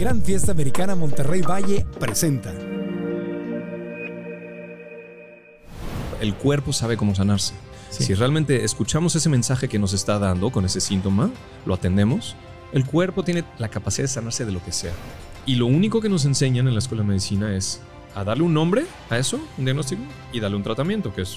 Gran Fiesta Americana Monterrey Valle presenta. El cuerpo sabe cómo sanarse. Si realmente escuchamos ese mensaje que nos está dando con ese síntoma, lo atendemos, el cuerpo tiene la capacidad de sanarse de lo que sea. Y lo único que nos enseñan en la escuela de medicina es a darle un nombre a eso, un diagnóstico, y darle un tratamiento, que es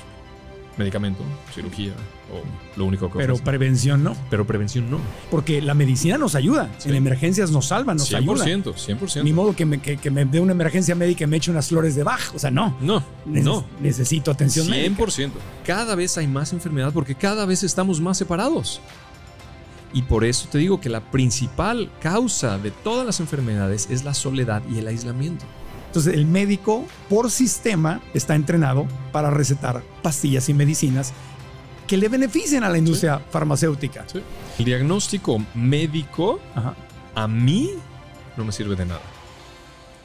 medicamento, cirugía o lo único que Pero prevención no. Pero prevención no. Porque la medicina nos ayuda. En emergencias nos salva, nos ayuda. 100%, Ni modo que me, que, me dé una emergencia médica y me eche unas flores de baja O sea, no. No, no. Necesito atención médica. 100%. Cada vez hay más enfermedad porque cada vez estamos más separados. Y por eso te digo que la principal causa de todas las enfermedades es la soledad y el aislamiento. Entonces el médico por sistema está entrenado para recetar pastillas y medicinas que le beneficien a la industria farmacéutica. El diagnóstico médico a mí no me sirve de nada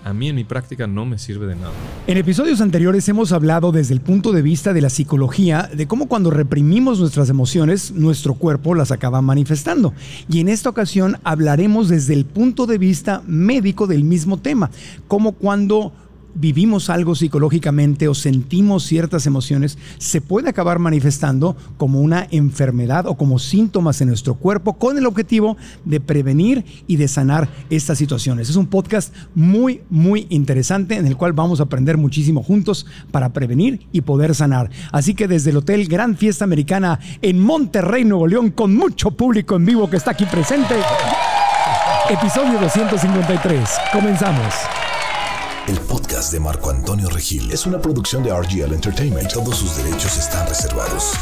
a mí en mi práctica no me sirve de nada. En episodios anteriores hemos hablado desde el punto de vista de la psicología de cómo cuando reprimimos nuestras emociones, nuestro cuerpo las acaba manifestando. Y en esta ocasión hablaremos desde el punto de vista médico del mismo tema, cómo cuando vivimos algo psicológicamente o sentimos ciertas emociones, se puede acabar manifestando como una enfermedad o como síntomas en nuestro cuerpo con el objetivo de prevenir y de sanar estas situaciones. Es un podcast muy, muy interesante en el cual vamos a aprender muchísimo juntos para prevenir y poder sanar. Así que desde el Hotel Gran Fiesta Americana en Monterrey, Nuevo León, con mucho público en vivo que está aquí presente, episodio 253. Comenzamos. El podcast de Marco Antonio Regil es una producción de RGL Entertainment. Todos sus derechos están reservados.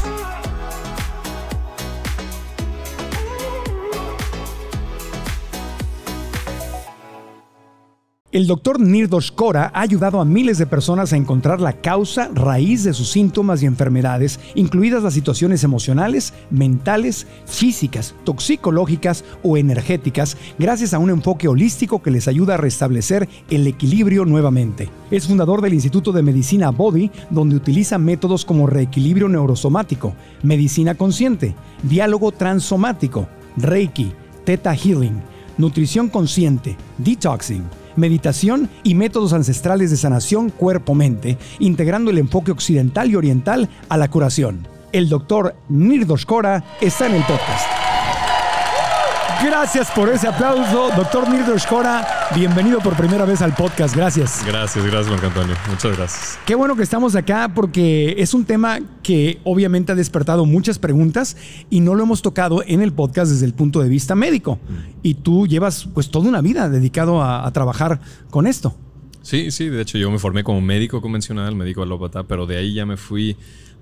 El doctor Nirdosh Kora ha ayudado a miles de personas a encontrar la causa, raíz de sus síntomas y enfermedades, incluidas las situaciones emocionales, mentales, físicas, toxicológicas o energéticas, gracias a un enfoque holístico que les ayuda a restablecer el equilibrio nuevamente. Es fundador del Instituto de Medicina Body, donde utiliza métodos como reequilibrio neurosomático, medicina consciente, diálogo transomático, Reiki, Theta Healing, nutrición consciente, detoxing meditación y métodos ancestrales de sanación cuerpo-mente, integrando el enfoque occidental y oriental a la curación. El doctor Nirdosh Kora está en el podcast. Gracias por ese aplauso. Doctor Nirdosh Schora. bienvenido por primera vez al podcast. Gracias. Gracias, gracias, Marco Antonio. Muchas gracias. Qué bueno que estamos acá porque es un tema que obviamente ha despertado muchas preguntas y no lo hemos tocado en el podcast desde el punto de vista médico. Mm. Y tú llevas pues toda una vida dedicado a, trabajar con esto. Sí, sí, de hecho yo me formé como médico convencional, médico alópata, pero de ahí ya me fui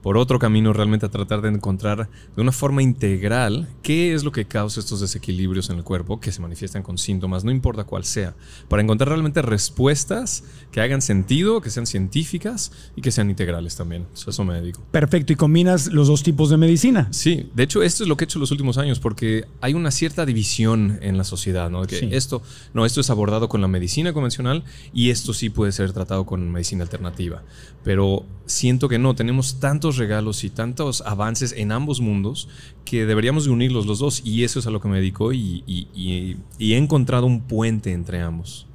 por otro camino realmente a tratar de encontrar de una forma integral qué es lo que causa estos desequilibrios en el cuerpo que se manifiestan con síntomas, no importa cuál sea, para encontrar realmente respuestas que hagan sentido, que sean científicas y que sean integrales también. Eso, eso me dedico. Perfecto, y combinas los dos tipos de medicina. Sí, de hecho esto es lo que he hecho en los últimos años porque hay una cierta división en la sociedad, ¿no? Que esto, no, esto es abordado con la medicina convencional y esto sí puede ser tratado con medicina alternativa, pero siento que no, tenemos tantos regalos y tantos avances en ambos mundos que deberíamos unirlos los dos y eso es a lo que me dedico y, he encontrado un puente entre ambos.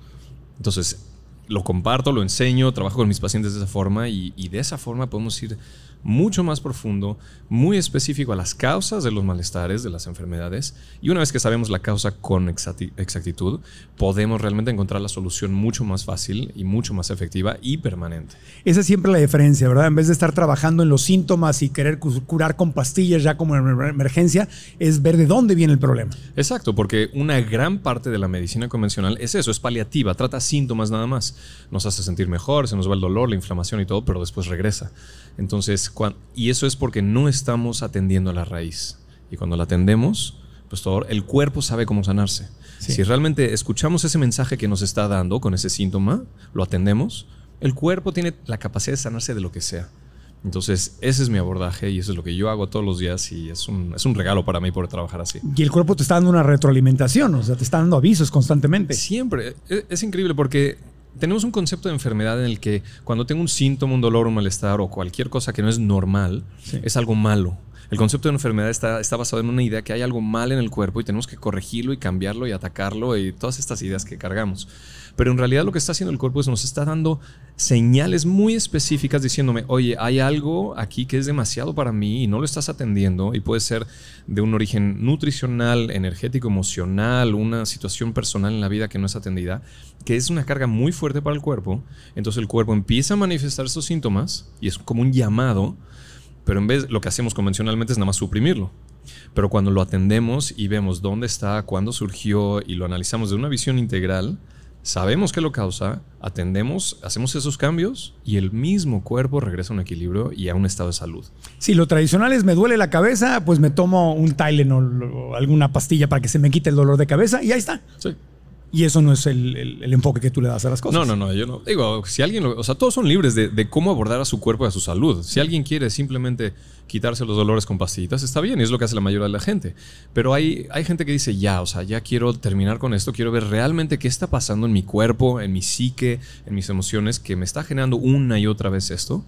Entonces, lo comparto, lo enseño, trabajo con mis pacientes de esa forma y de esa forma podemos ir mucho más profundo, muy específico a las causas de los malestares, de las enfermedades, y una vez que sabemos la causa con exactitud, podemos realmente encontrar la solución mucho más fácil y mucho más efectiva y permanente. Esa es siempre la diferencia, ¿verdad? En vez de estar trabajando en los síntomas y querer curar con pastillas ya como en emergencia, es ver de dónde viene el problema. Exacto, porque una gran parte de la medicina convencional es eso, es paliativa, trata síntomas nada más. Nos hace sentir mejor, se nos va el dolor, la inflamación y todo, pero después regresa. Entonces, y eso es porque no estamos atendiendo a la raíz. Y cuando la atendemos, pues todo el cuerpo sabe cómo sanarse. Si realmente escuchamos ese mensaje que nos está dando con ese síntoma, lo atendemos, el cuerpo tiene la capacidad de sanarse de lo que sea. Entonces, ese es mi abordaje y eso es lo que yo hago todos los días y es un, regalo para mí poder trabajar así. Y el cuerpo te está dando una retroalimentación, o sea, te está dando avisos constantemente. Siempre. E, es increíble porque tenemos un concepto de enfermedad en el que cuando tengo un síntoma, un dolor, un malestar o cualquier cosa que no es normal, es algo malo. El concepto de enfermedad está, está basado en una idea que hay algo mal en el cuerpo y tenemos que corregirlo y cambiarlo y atacarlo y todas estas ideas que cargamos. Pero en realidad lo que está haciendo el cuerpo es nos está dando señales muy específicas diciéndome, oye, hay algo aquí que es demasiado para mí y no lo estás atendiendo y puede ser de un origen nutricional, energético, emocional, una situación personal en la vida que no es atendida que es una carga muy fuerte para el cuerpo, entonces el cuerpo empieza a manifestar estos síntomas y es como un llamado, pero en vez lo que hacemos convencionalmente es nada más suprimirlo. Pero cuando lo atendemos y vemos dónde está, cuándo surgió y lo analizamos de una visión integral, sabemos qué lo causa, atendemos, hacemos esos cambios y el mismo cuerpo regresa a un equilibrio y a un estado de salud. Si lo tradicional es me duele la cabeza, pues me tomo un Tylenol o alguna pastilla para que se me quite el dolor de cabeza y ahí está. Sí. Y eso no es el, enfoque que tú le das a las cosas. No, no, no, yo no. Digo, si alguien, o sea, todos son libres de, cómo abordar a su cuerpo y a su salud. Si alguien quiere simplemente quitarse los dolores con pastillitas, está bien, y es lo que hace la mayoría de la gente. Pero hay, hay gente que dice, ya, o sea, ya quiero terminar con esto, quiero ver realmente qué está pasando en mi cuerpo, en mi psique, en mis emociones, que me está generando una y otra vez esto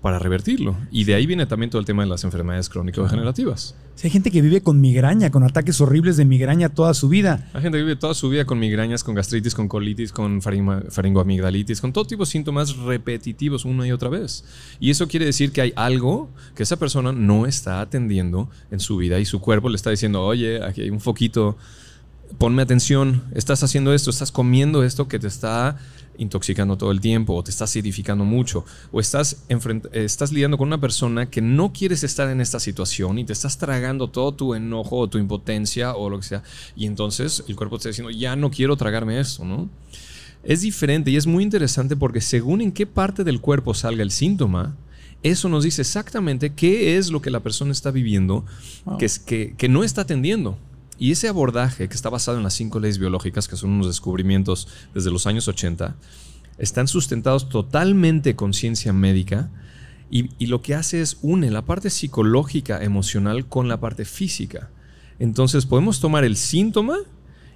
para revertirlo. Y de ahí viene también todo el tema de las enfermedades crónico-degenerativas. hay gente que vive con migraña, con ataques horribles de migraña toda su vida. Hay gente que vive toda su vida con migrañas, con gastritis, con colitis, con faringoamigdalitis, con todo tipo de síntomas repetitivos una y otra vez. Y eso quiere decir que hay algo que esa persona no está atendiendo en su vida y su cuerpo le está diciendo, oye, aquí hay un foquito ponme atención, estás haciendo esto, estás comiendo esto que te está intoxicando todo el tiempo, o te está acidificando mucho, o estás, estás lidiando con una persona que no quieres estar en esta situación y te estás tragando todo tu enojo o tu impotencia o lo que sea, y entonces el cuerpo te está diciendo, ya no quiero tragarme eso, ¿no? Es diferente y es muy interesante porque según en qué parte del cuerpo salga el síntoma, eso nos dice exactamente qué es lo que la persona está viviendo que, es, que no está atendiendo. Y ese abordaje, que está basado en las cinco leyes biológicas, que son unos descubrimientos desde los años 80, están sustentados totalmente con ciencia médica y, lo que hace es une la parte psicológica, emocional con la parte física. Entonces podemos tomar el síntoma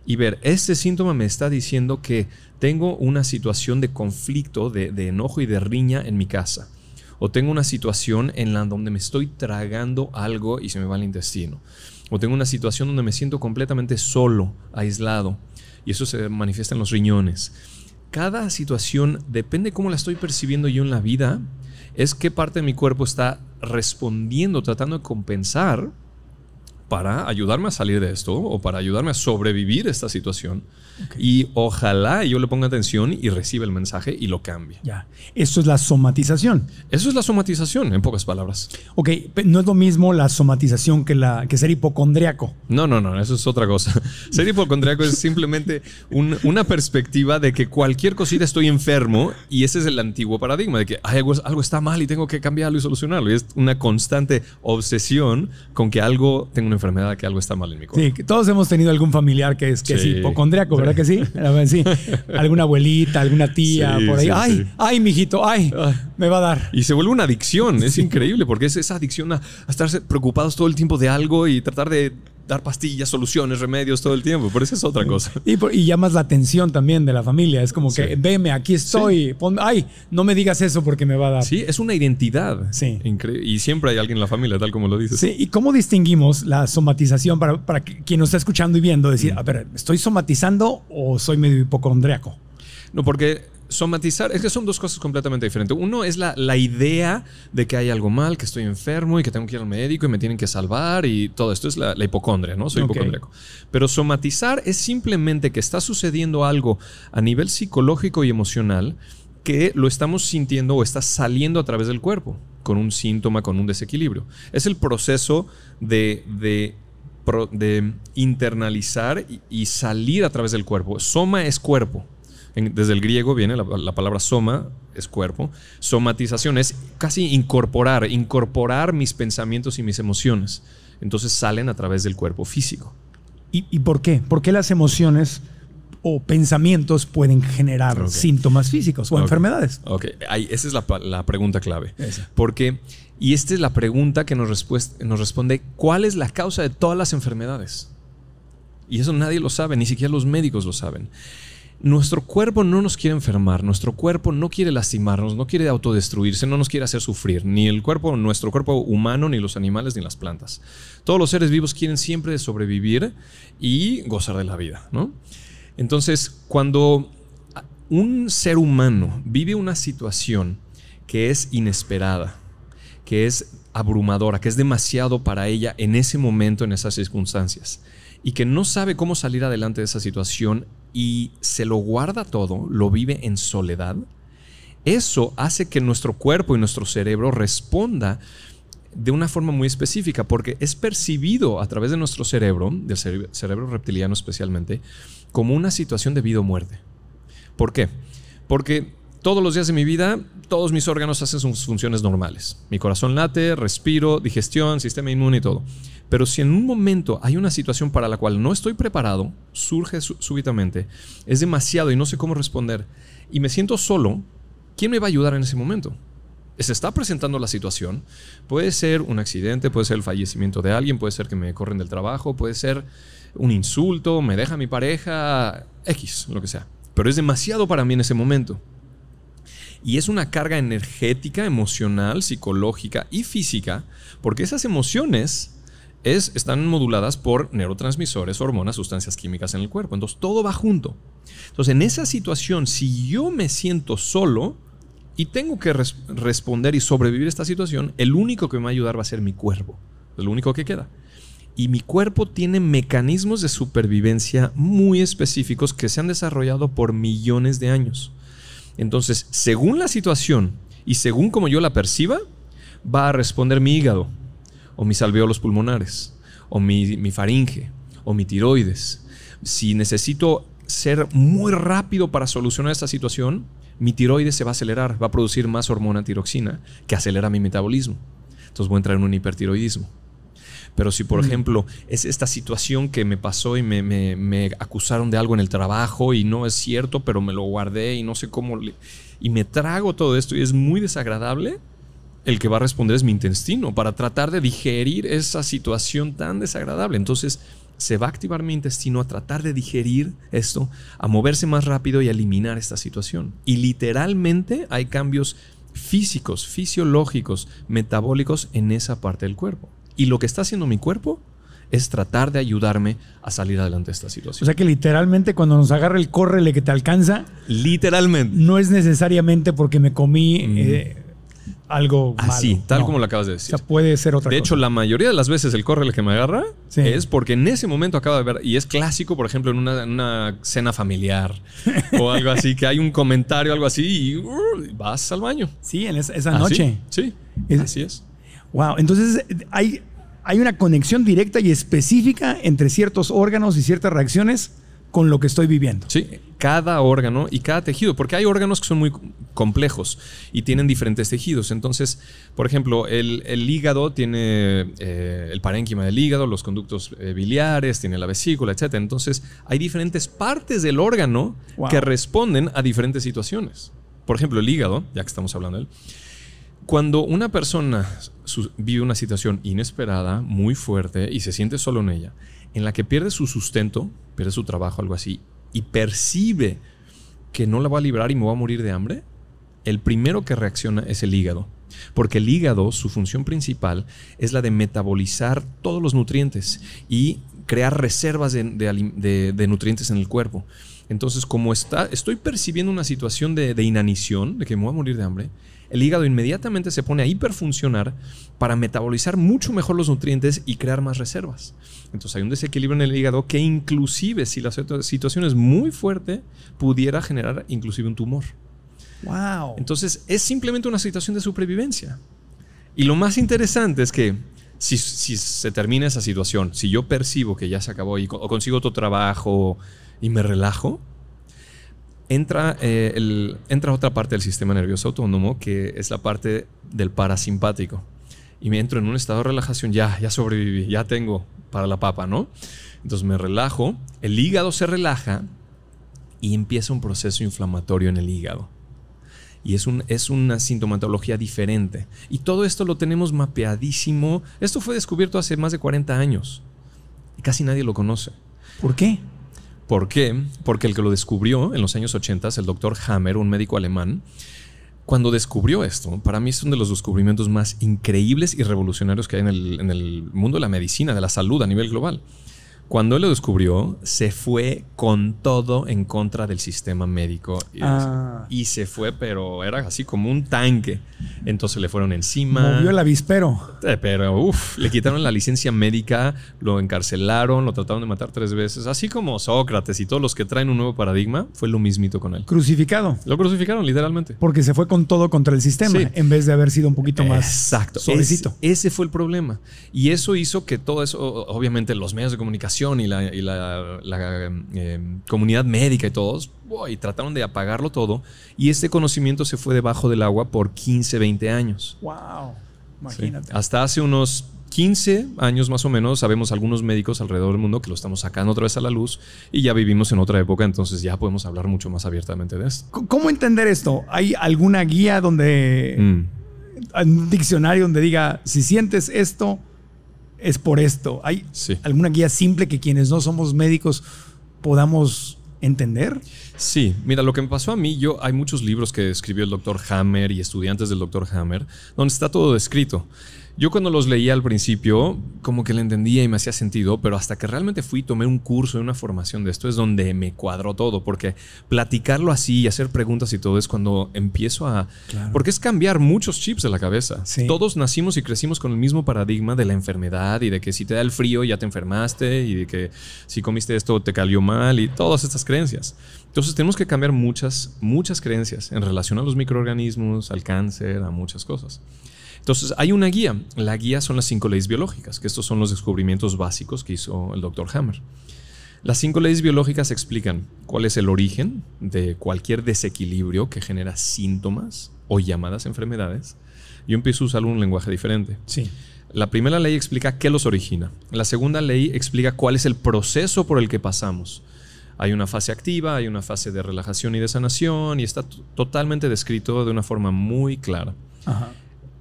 y ver, este síntoma me está diciendo que tengo una situación de conflicto, de, de, enojo y de riña en mi casa. O tengo una situación en la donde me estoy tragando algo y se me va el intestino o tengo una situación donde me siento completamente solo, aislado, y eso se manifiesta en los riñones. Cada situación, depende cómo la estoy percibiendo yo en la vida, es qué parte de mi cuerpo está respondiendo, tratando de compensar para ayudarme a salir de esto o para ayudarme a sobrevivir esta situación. Y ojalá yo le ponga atención y reciba el mensaje y lo cambie. Ya. Eso es la somatización. Eso es la somatización, en pocas palabras. Ok, no es lo mismo la somatización que, la, que ser hipocondriaco. No, no, no, eso es otra cosa. ser hipocondriaco es simplemente una perspectiva de que cualquier cosita estoy enfermo y ese es el antiguo paradigma de que algo, algo está mal y tengo que cambiarlo y solucionarlo. Y es una constante obsesión con que algo tengo una enfermedad que algo está mal en mi cuerpo. Sí, todos hemos tenido algún familiar que es que hipocondríaco, ¿verdad que sí? Alguna abuelita, alguna tía, por ahí. ay, ay, mijito, ay, ah. me va a dar. Y se vuelve una adicción, es increíble, porque es esa adicción a, a estar preocupados todo el tiempo de algo y tratar de dar pastillas, soluciones, remedios todo el tiempo. Pero eso es otra cosa. Y, llamas la atención también de la familia. Es como que, veme, aquí estoy. ay, no me digas eso porque me va a dar. Sí, es una identidad. Sí. y siempre hay alguien en la familia, tal como lo dices. Sí, ¿y cómo distinguimos la somatización para, quien nos está escuchando y viendo? Decir, mm. a ver, ¿estoy somatizando o soy medio hipocondriaco? No, porque somatizar, es que son dos cosas completamente diferentes. Uno es la, idea de que hay algo mal, que estoy enfermo y que tengo que ir al médico y me tienen que salvar y todo esto es la, hipocondria, ¿no? Soy okay. Pero somatizar es simplemente que está sucediendo algo a nivel psicológico y emocional que lo estamos sintiendo o está saliendo a través del cuerpo, con un síntoma, con un desequilibrio. Es el proceso de, de de internalizar y, salir a través del cuerpo. Soma es cuerpo desde el griego viene la, palabra soma, es cuerpo. Somatización es casi incorporar, incorporar mis pensamientos y mis emociones. Entonces salen a través del cuerpo físico. ¿Y, por qué? ¿Por qué las emociones o pensamientos pueden generar síntomas físicos o enfermedades? Ok, esa es la, pregunta clave. Porque, y esta es la pregunta que nos responde, ¿cuál es la causa de todas las enfermedades? Y eso nadie lo sabe, ni siquiera los médicos lo saben. Nuestro cuerpo no nos quiere enfermar, nuestro cuerpo no quiere lastimarnos, no quiere autodestruirse, no nos quiere hacer sufrir, ni el cuerpo, nuestro cuerpo humano, ni los animales, ni las plantas. Todos los seres vivos quieren siempre sobrevivir y gozar de la vida, Entonces, cuando un ser humano vive una situación que es inesperada, que es abrumadora, que es demasiado para ella en ese momento, en esas circunstancias, y que no sabe cómo salir adelante de esa situación y se lo guarda todo, lo vive en soledad, eso hace que nuestro cuerpo y nuestro cerebro responda de una forma muy específica, porque es percibido a través de nuestro cerebro, del cerebro reptiliano especialmente, como una situación de vida o muerte. ¿Por qué? Porque todos los días de mi vida, todos mis órganos hacen sus funciones normales. Mi corazón late, respiro, digestión, sistema inmune y todo. Pero si en un momento hay una situación para la cual no estoy preparado, surge súbitamente, es demasiado y no sé cómo responder, y me siento solo, ¿quién me va a ayudar en ese momento? se está presentando la situación. Puede ser un accidente, puede ser el fallecimiento de alguien, puede ser que me corren del trabajo, puede ser un insulto, me deja mi pareja, X, lo que sea. Pero es demasiado para mí en ese momento. Y es una carga energética, emocional, psicológica y física, porque esas emociones están moduladas por neurotransmisores, hormonas, sustancias químicas en el cuerpo. Entonces, todo va junto. Entonces, en esa situación, si yo me siento solo y tengo que responder y sobrevivir a esta situación, el único que me va a ayudar va a ser mi cuerpo. Es lo único que queda. Y mi cuerpo tiene mecanismos de supervivencia muy específicos que se han desarrollado por millones de años. Entonces, según la situación y según como yo la perciba, va a responder mi hígado, o mis alveolos pulmonares, o mi, faringe, o mi tiroides. Si necesito ser muy rápido para solucionar esta situación, mi tiroides se va a acelerar, va a producir más hormona tiroxina que acelera mi metabolismo. Entonces voy a entrar en un hipertiroidismo. Pero si, por mm. ejemplo, es esta situación que me pasó y me, me, acusaron de algo en el trabajo y no es cierto, pero me lo guardé y no sé cómo, y me trago todo esto y es muy desagradable, el que va a responder es mi intestino para tratar de digerir esa situación tan desagradable. Entonces se va a activar mi intestino a tratar de digerir esto, a moverse más rápido y a eliminar esta situación. Y literalmente hay cambios físicos, fisiológicos, metabólicos en esa parte del cuerpo. Y lo que está haciendo mi cuerpo es tratar de ayudarme a salir adelante de esta situación. O sea que literalmente cuando nos agarra el córrele que te alcanza, literalmente. No es necesariamente porque me comí mm. eh, algo Así, ah, tal como lo acabas de decir. O sea, puede ser otra de cosa. De hecho, la mayoría de las veces el correo que me agarra es porque en ese momento acaba de ver, y es clásico, por ejemplo, en una, cena familiar o algo así, que hay un comentario, algo así, y uh, vas al baño. Sí, en esa, ¿Ah, noche. Sí, así es. Wow, entonces hay, hay una conexión directa y específica entre ciertos órganos y ciertas reacciones con lo que estoy viviendo. Sí, cada órgano y cada tejido, porque hay órganos que son muy complejos y tienen diferentes tejidos. Entonces, por ejemplo, el, hígado tiene eh, el parénquima del hígado, los conductos eh, biliares, tiene la vesícula, etc. Entonces, hay diferentes partes del órgano que responden a diferentes situaciones. Por ejemplo, el hígado, ya que estamos hablando de él. Cuando una persona vive una situación inesperada, muy fuerte, y se siente solo en ella, en la que pierde su sustento, pierde su trabajo, algo así, y percibe que no la va a librar y me va a morir de hambre, el primero que reacciona es el hígado. Porque el hígado, su función principal es la de metabolizar todos los nutrientes y crear reservas de, nutrientes en el cuerpo. Entonces, como está, estoy percibiendo una situación de, inanición, de que me voy a morir de hambre, el hígado inmediatamente se pone a hiperfuncionar para metabolizar mucho mejor los nutrientes y crear más reservas. Entonces hay un desequilibrio en el hígado que inclusive si la situación es muy fuerte pudiera generar inclusive un tumor. Wow. Entonces es simplemente una situación de supervivencia. Y lo más interesante es que si, se termina esa situación, si yo percibo que ya se acabó y consigo otro trabajo y me relajo, entra, eh, el, entra otra parte del sistema nervioso autónomo que es la parte del parasimpático. Y me entro en un estado de relajación, ya, ya sobreviví, ya tengo para la papa, ¿no? Entonces me relajo, el hígado se relaja y empieza un proceso inflamatorio en el hígado. Y es, un, es una sintomatología diferente. Y todo esto lo tenemos mapeadísimo. Esto fue descubierto hace más de 40 años. Y casi nadie lo conoce. ¿Por qué? ¿Por qué? Porque el que lo descubrió en los años 80, el doctor Hammer, un médico alemán, cuando descubrió esto, para mí es uno de los descubrimientos más increíbles y revolucionarios que hay en el, en el mundo de la medicina, de la salud a nivel global. Cuando él lo descubrió, se fue con todo en contra del sistema médico. Ah. Y, se fue, pero era así como un tanque. Entonces le fueron encima. Movió el avispero. Eh, pero, uff, le quitaron la licencia médica, lo encarcelaron, lo trataron de matar tres veces. Así como Sócrates y todos los que traen un nuevo paradigma, fue lo mismito con él. Crucificado. Lo crucificaron, literalmente. Porque se fue con todo contra el sistema, en vez de haber sido un poquito más Exacto. suavecito. ese fue el problema. Y eso hizo que todo eso, obviamente, los medios de comunicación y la, eh, comunidad médica y todos, y trataron de apagarlo todo y este conocimiento se fue debajo del agua por 15, 20 años. ¡Wow! Imagínate. Hasta hace unos 15 años más o menos, sabemos algunos médicos alrededor del mundo que lo estamos sacando otra vez a la luz y ya vivimos en otra época, entonces ya podemos hablar mucho más abiertamente de esto. ¿Cómo entender esto? ¿Hay alguna guía donde, mm. un diccionario donde diga, si sientes esto, es por esto. ¿Hay alguna guía simple que quienes no somos médicos podamos entender? Sí, mira, lo que me pasó a mí, yo hay muchos libros que escribió el doctor Hammer y estudiantes del doctor Hammer, donde está todo descrito. Yo cuando los leía al principio, como que le entendía y me hacía sentido, pero hasta que realmente fui, tomé un curso y una formación de esto, es donde me cuadró todo, porque platicarlo así y hacer preguntas y todo es cuando empiezo a... Porque es cambiar muchos chips de la cabeza. Todos nacimos y crecimos con el mismo paradigma de la enfermedad y de que si te da el frío ya te enfermaste y de que si comiste esto te calió mal y todas estas creencias. Entonces tenemos que cambiar muchas, muchas creencias en relación a los microorganismos, al cáncer, a muchas cosas. Entonces, hay una guía. La guía son las cinco leyes biológicas, que estos son los descubrimientos básicos que hizo el doctor Hammer. Las cinco leyes biológicas explican cuál es el origen de cualquier desequilibrio que genera síntomas o llamadas enfermedades. Yo empiezo a usar un lenguaje diferente. Sí. La primera ley explica qué los origina. La segunda ley explica cuál es el proceso por el que pasamos. Hay una fase activa, hay una fase de relajación y de sanación y está totalmente descrito de una forma muy clara. Ajá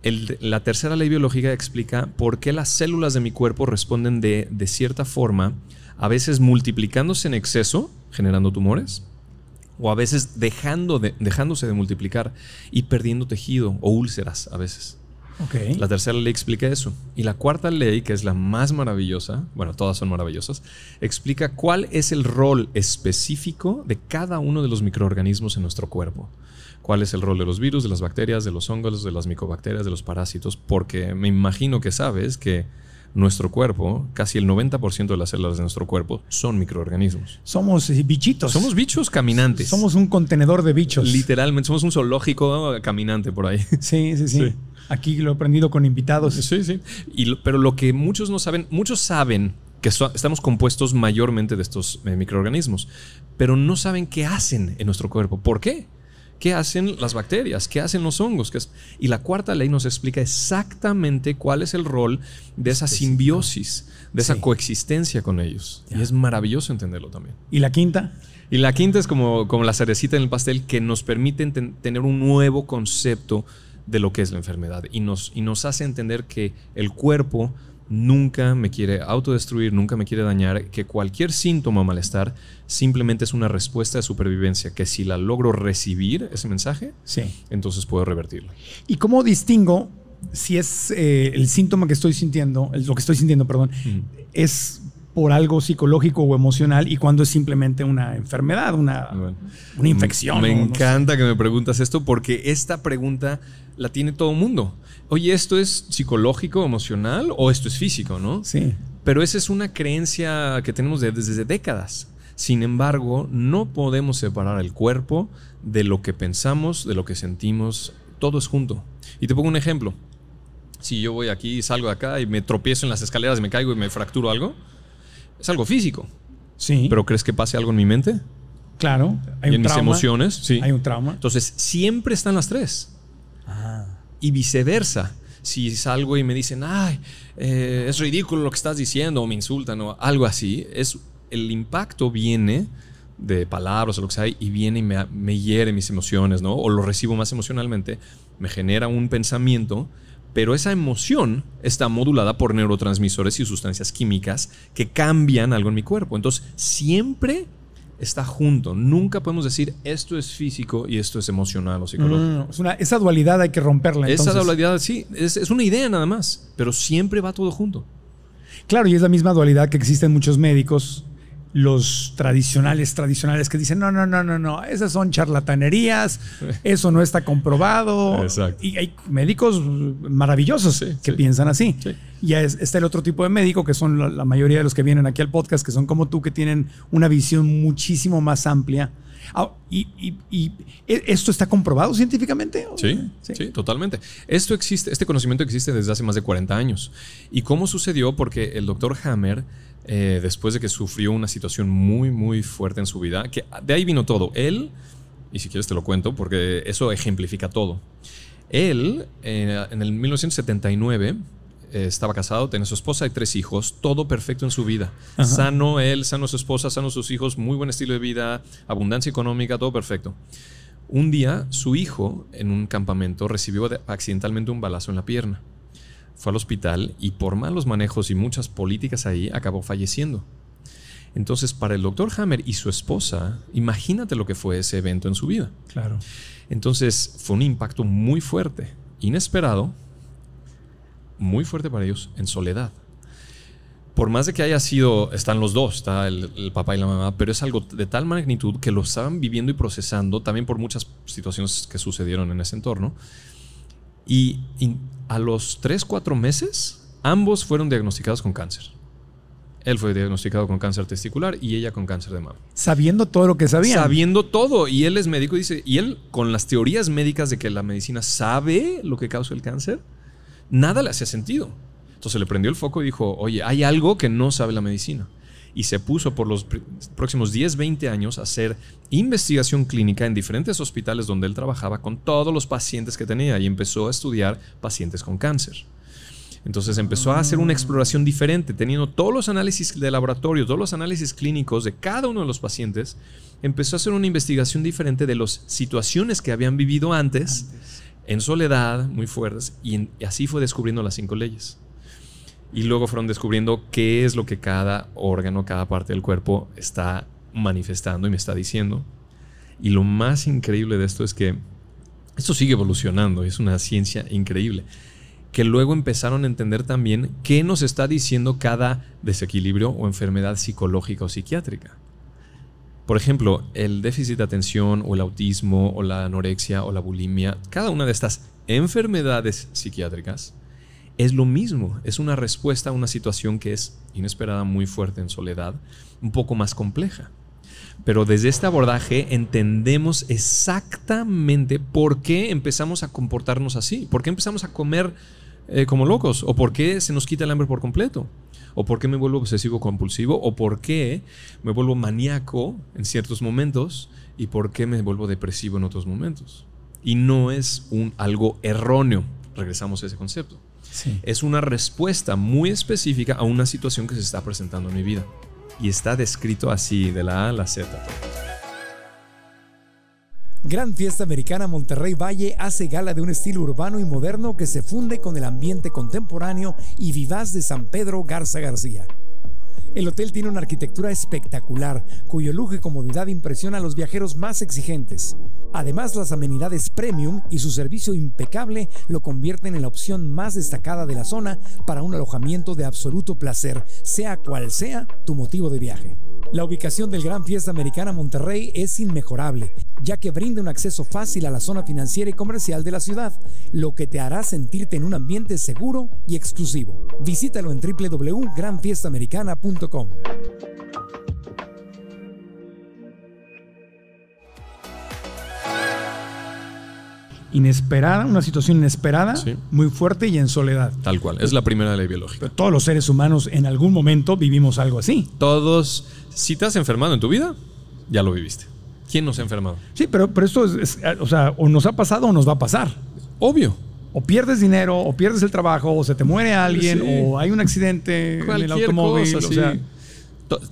la tercera ley biológica explica por qué las células de mi cuerpo responden de, cierta forma, a veces multiplicándose en exceso, generando tumores, o a veces dejando dejándose de multiplicar y perdiendo tejido o úlceras a veces. La tercera ley explica eso. Y la cuarta ley, que es la más maravillosa, bueno, todas son maravillosas, explica cuál es el rol específico de cada uno de los microorganismos en nuestro cuerpo cuál es el rol de los virus, de las bacterias, de los hongos, de las micobacterias, de los parásitos, porque me imagino que sabes que nuestro cuerpo, casi el 90% de las células de nuestro cuerpo son microorganismos. Somos eh, bichitos. Somos bichos caminantes. Somos un contenedor de bichos. Literalmente, somos un zoológico caminante por ahí. Sí, sí, sí. Aquí lo he aprendido con invitados. Sí, sí. pero lo que muchos no saben, muchos saben que estamos compuestos mayormente de estos eh, microorganismos, pero no saben qué hacen en nuestro cuerpo. ¿Por qué? qué hacen las bacterias, qué hacen los hongos. y la cuarta ley nos explica exactamente cuál es el rol de esa simbiosis, de esa coexistencia con ellos. Y es maravilloso entenderlo también. ¿Y la quinta? Y la quinta es como, como la cerecita en el pastel que nos permite tener un nuevo concepto de lo que es la enfermedad y nos, y nos hace entender que el cuerpo nunca me quiere autodestruir, nunca me quiere dañar, que cualquier síntoma o malestar simplemente es una respuesta de supervivencia, que si la logro recibir ese mensaje, sí. entonces puedo revertirlo. ¿Y cómo distingo si es eh, el síntoma que estoy sintiendo, lo que estoy sintiendo, perdón, es por algo psicológico o emocional y cuando es simplemente una enfermedad, una, infección. Me, encanta que me preguntas esto porque esta pregunta la tiene todo el mundo. Oye, ¿esto es psicológico, emocional o esto es físico, no? Sí. Pero esa es una creencia que tenemos desde décadas. Sin embargo, no podemos separar el cuerpo de lo que pensamos, de lo que sentimos, todo es junto. Y te pongo un ejemplo. Si yo voy aquí, salgo de acá y me tropiezo en las escaleras, me caigo y me fracturo algo, es algo físico. Sí. ¿Pero crees que pase algo en mi mente? Claro. Hay en mis emociones. Sí. Hay un trauma. Entonces, siempre están las tres. Ah. Y viceversa. Si salgo y me dicen, ay, eh, es ridículo lo que estás diciendo, o me insultan, o algo así, es, el impacto viene de palabras o lo que sea, y viene y me, me hiere mis emociones, ¿no? O lo recibo más emocionalmente, me genera un pensamiento pero esa emoción está modulada por neurotransmisores y sustancias químicas que cambian algo en mi cuerpo. Entonces, siempre está junto. Nunca podemos decir esto es físico y esto es emocional o mm, psicológico. esa dualidad hay que romperla. Esa dualidad, sí, es, es, una idea nada más, pero siempre va todo junto. Claro, y es la misma dualidad que existe en muchos médicos los tradicionales, tradicionales que dicen, no, no, no, no, no, esas son charlatanerías, eso no está comprobado. Y hay médicos maravillosos que piensan así. Y está el otro tipo de médico, que son la, mayoría de los que vienen aquí al podcast, que son como tú, que tienen una visión muchísimo más amplia. Ah, y, ¿e, esto está comprobado científicamente? Sí, sí, totalmente. Esto existe, este conocimiento existe desde hace más de 40 años. ¿Y cómo sucedió? Porque el doctor Hammer eh, después de que sufrió una situación muy, muy fuerte en su vida, que de ahí vino todo. Él, y si quieres te lo cuento, porque eso ejemplifica todo. Él, eh, en el 1979, eh, estaba casado, tenía su esposa y tres hijos, todo perfecto en su vida. Sano él, sano su esposa, sano sus hijos, muy buen estilo de vida, abundancia económica, todo perfecto. Un día, su hijo, en un campamento, recibió accidentalmente un balazo en la pierna fue al hospital y por malos manejos y muchas políticas ahí acabó falleciendo. Entonces, para el doctor Hammer y su esposa, imagínate lo que fue ese evento en su vida. Claro. Entonces, fue un impacto muy fuerte, inesperado, muy fuerte para ellos, en soledad. Por más de que haya sido, están los dos, está el, papá y la mamá, pero es algo de tal magnitud que lo estaban viviendo y procesando, también por muchas situaciones que sucedieron en ese entorno. y a los 3-4 meses, ambos fueron diagnosticados con cáncer. Él fue diagnosticado con cáncer testicular y ella con cáncer de mama. Sabiendo todo lo que sabía. Sabiendo todo. Y él es médico y dice, y él con las teorías médicas de que la medicina sabe lo que causa el cáncer, nada le hacía sentido. Entonces le prendió el foco y dijo, oye, hay algo que no sabe la medicina y se puso por los próximos 10, 20 años a hacer investigación clínica en diferentes hospitales donde él trabajaba con todos los pacientes que tenía y empezó a estudiar pacientes con cáncer. Entonces empezó a hacer una ah. exploración diferente, teniendo todos los análisis de laboratorio, todos los análisis clínicos de cada uno de los pacientes, empezó a hacer una investigación diferente de las situaciones que habían vivido antes, en soledad, muy fuertes, y así fue descubriendo las cinco leyes y luego fueron descubriendo qué es lo que cada órgano, cada parte del cuerpo está manifestando y me está diciendo. Y lo más increíble de esto es que esto sigue evolucionando, es una ciencia increíble, que luego empezaron a entender también qué nos está diciendo cada desequilibrio o enfermedad psicológica o psiquiátrica. Por ejemplo, el déficit de atención o el autismo o la anorexia o la bulimia, cada una de estas enfermedades psiquiátricas es lo mismo, es una respuesta a una situación que es inesperada, muy fuerte en soledad, un poco más compleja. Pero desde este abordaje entendemos exactamente por qué empezamos a comportarnos así, por qué empezamos a comer eh, como locos, o por qué se nos quita el hambre por completo, o por qué me vuelvo obsesivo compulsivo, o por qué me vuelvo maníaco en ciertos momentos y por qué me vuelvo depresivo en otros momentos. Y no es un, algo erróneo, regresamos a ese concepto. Es una respuesta muy específica a una situación que se está presentando en mi vida. Y está descrito así, de la A a la Z. Gran Fiesta Americana Monterrey Valle hace gala de un estilo urbano y moderno que se funde con el ambiente contemporáneo y vivaz de San Pedro Garza García. El hotel tiene una arquitectura espectacular, cuyo lujo y comodidad impresiona a los viajeros más exigentes. Además, las amenidades premium y su servicio impecable lo convierten en la opción más destacada de la zona para un alojamiento de absoluto placer, sea cual sea tu motivo de viaje. La ubicación del Gran Fiesta Americana Monterrey es inmejorable, ya que brinda un acceso fácil a la zona financiera y comercial de la ciudad, lo que te hará sentirte en un ambiente seguro y exclusivo. Visítalo en www.granfiestamericana.com. inesperada, una situación inesperada, muy fuerte y en soledad. Tal cual, es la primera ley biológica. todos los seres humanos en algún momento vivimos algo así. Todos, si te has enfermado en tu vida, ya lo viviste. ¿Quién nos ha enfermado? Sí, pero, esto es, o sea, o nos ha pasado o nos va a pasar. Obvio. O pierdes dinero, o pierdes el trabajo, o se te muere alguien, o hay un accidente en el automóvil.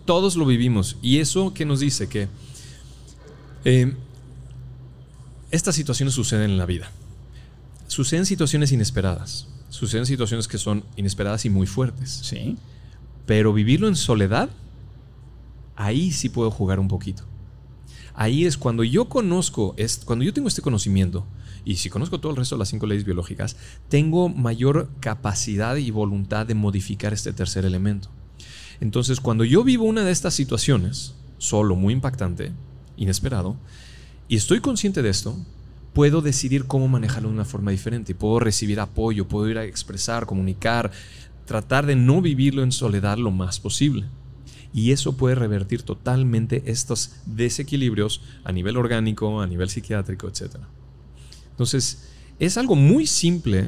Todos lo vivimos. Y eso que nos dice que eh, estas situaciones suceden en la vida. Suceden situaciones inesperadas. Suceden situaciones que son inesperadas y muy fuertes. Sí. Pero vivirlo en soledad, ahí sí puedo jugar un poquito. Ahí es cuando yo conozco, es cuando yo tengo este conocimiento, y si conozco todo el resto de las cinco leyes biológicas, tengo mayor capacidad y voluntad de modificar este tercer elemento. Entonces, cuando yo vivo una de estas situaciones, solo, muy impactante, inesperado, y estoy consciente de esto, puedo decidir cómo manejarlo de una forma diferente. Puedo recibir apoyo, puedo ir a expresar, comunicar, tratar de no vivirlo en soledad lo más posible. Y eso puede revertir totalmente estos desequilibrios a nivel orgánico, a nivel psiquiátrico, etc. Entonces, es algo muy simple,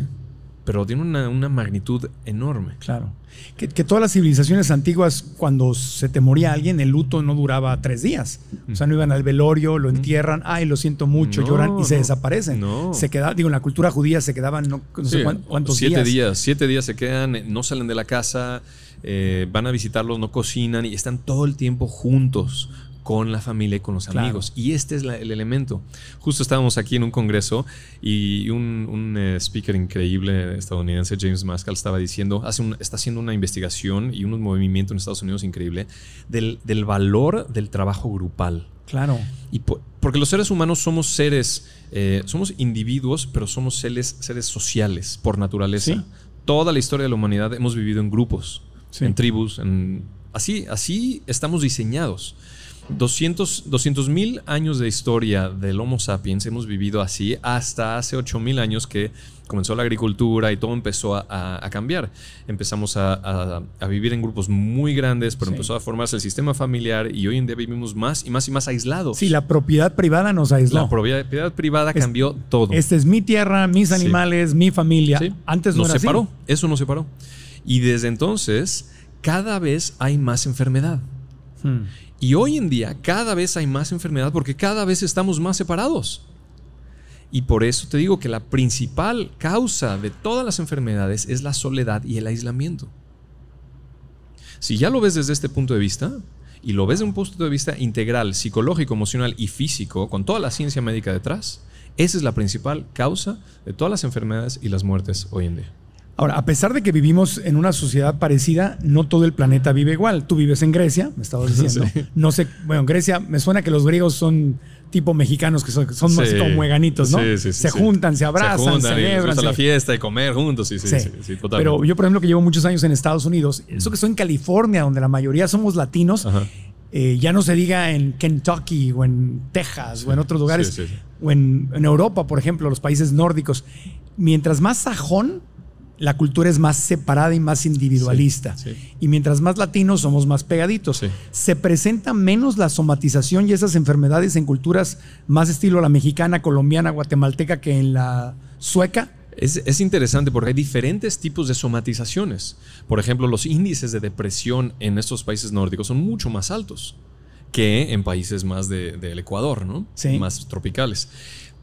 pero tiene una, una magnitud enorme. Claro. Que, todas las civilizaciones antiguas, cuando se temoría alguien, el luto no duraba tres días. O sea, no iban al velorio, lo entierran, ay, lo siento mucho, lloran y se desaparecen. Se queda, digo, en la cultura judía se quedaban no, sé cuántos siete días. Siete días se quedan, eh, no salen de la casa, eh, van a visitarlos, no cocinan y están todo el tiempo juntos con la familia y con los amigos. Y este es el elemento. Justo estábamos aquí en un congreso y un, eh, speaker increíble estadounidense, James Maskell, estaba diciendo, hace un, está haciendo una investigación y un movimiento en Estados Unidos increíble del, valor del trabajo grupal. Claro. Y porque los seres humanos somos seres, eh, somos individuos, pero somos seres, seres sociales por naturaleza. Toda la historia de la humanidad hemos vivido en grupos, en tribus, así, así estamos diseñados. 200 mil años de historia del Homo sapiens hemos vivido así hasta hace 8 mil años que comenzó la agricultura y todo empezó a, cambiar. Empezamos a, vivir en grupos muy grandes, pero empezó a formarse el sistema familiar y hoy en día vivimos más y más y más aislados. Sí, la propiedad privada nos aisló. La propiedad privada cambió todo. Esta es mi tierra, mis animales, mi familia. Antes no se era separó, así. eso nos separó. Y desde entonces, cada vez hay más enfermedad. Hmm. Y hoy en día cada vez hay más enfermedad porque cada vez estamos más separados. Y por eso te digo que la principal causa de todas las enfermedades es la soledad y el aislamiento. Si ya lo ves desde este punto de vista, y lo ves desde un punto de vista integral, psicológico, emocional y físico, con toda la ciencia médica detrás, esa es la principal causa de todas las enfermedades y las muertes hoy en día. Ahora, a pesar de que vivimos en una sociedad parecida, no todo el planeta vive igual. Tú vives en Grecia, me estabas diciendo. No sé, bueno, en Grecia me suena que los griegos son tipo mexicanos que son, más como veganitos, ¿no? Sí, sí, se juntan, se abrazan, se juntan, celebran. Se la fiesta y comer juntos, sí, sí, sí. Pero yo, por ejemplo, que llevo muchos años en Estados Unidos, eso que soy en California, donde la mayoría somos latinos, eh, ya no se diga en Kentucky o en Texas o en otros lugares, o en, en Europa, por ejemplo, los países nórdicos. Mientras más sajón, la cultura es más separada y más individualista. Y mientras más latinos somos más pegaditos. Se presenta menos la somatización y esas enfermedades en culturas más estilo la mexicana, colombiana, guatemalteca que en la sueca. Es, interesante porque hay diferentes tipos de somatizaciones. Por ejemplo, los índices de depresión en estos países nórdicos son mucho más altos que en países más del Ecuador, ¿no? Más tropicales.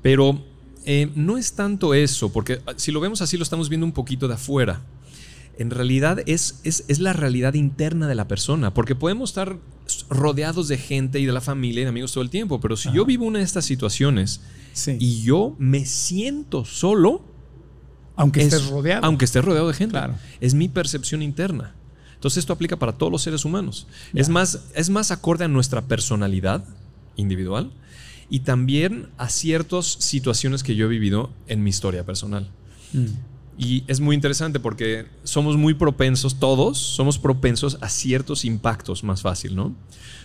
Pero eh, no es tanto eso, porque ah, si lo vemos así lo estamos viendo un poquito de afuera. En realidad es, es, la realidad interna de la persona, porque podemos estar rodeados de gente y de la familia y de amigos todo el tiempo, pero si yo vivo una de estas situaciones y yo me siento solo, aunque esté rodeado. Aunque rodeado de gente, es mi percepción interna. Entonces esto aplica para todos los seres humanos. Es, más, es más acorde a nuestra personalidad individual y también a ciertas situaciones que yo he vivido en mi historia personal. Mm. Y es muy interesante porque somos muy propensos, todos somos propensos a ciertos impactos más fácil, ¿no?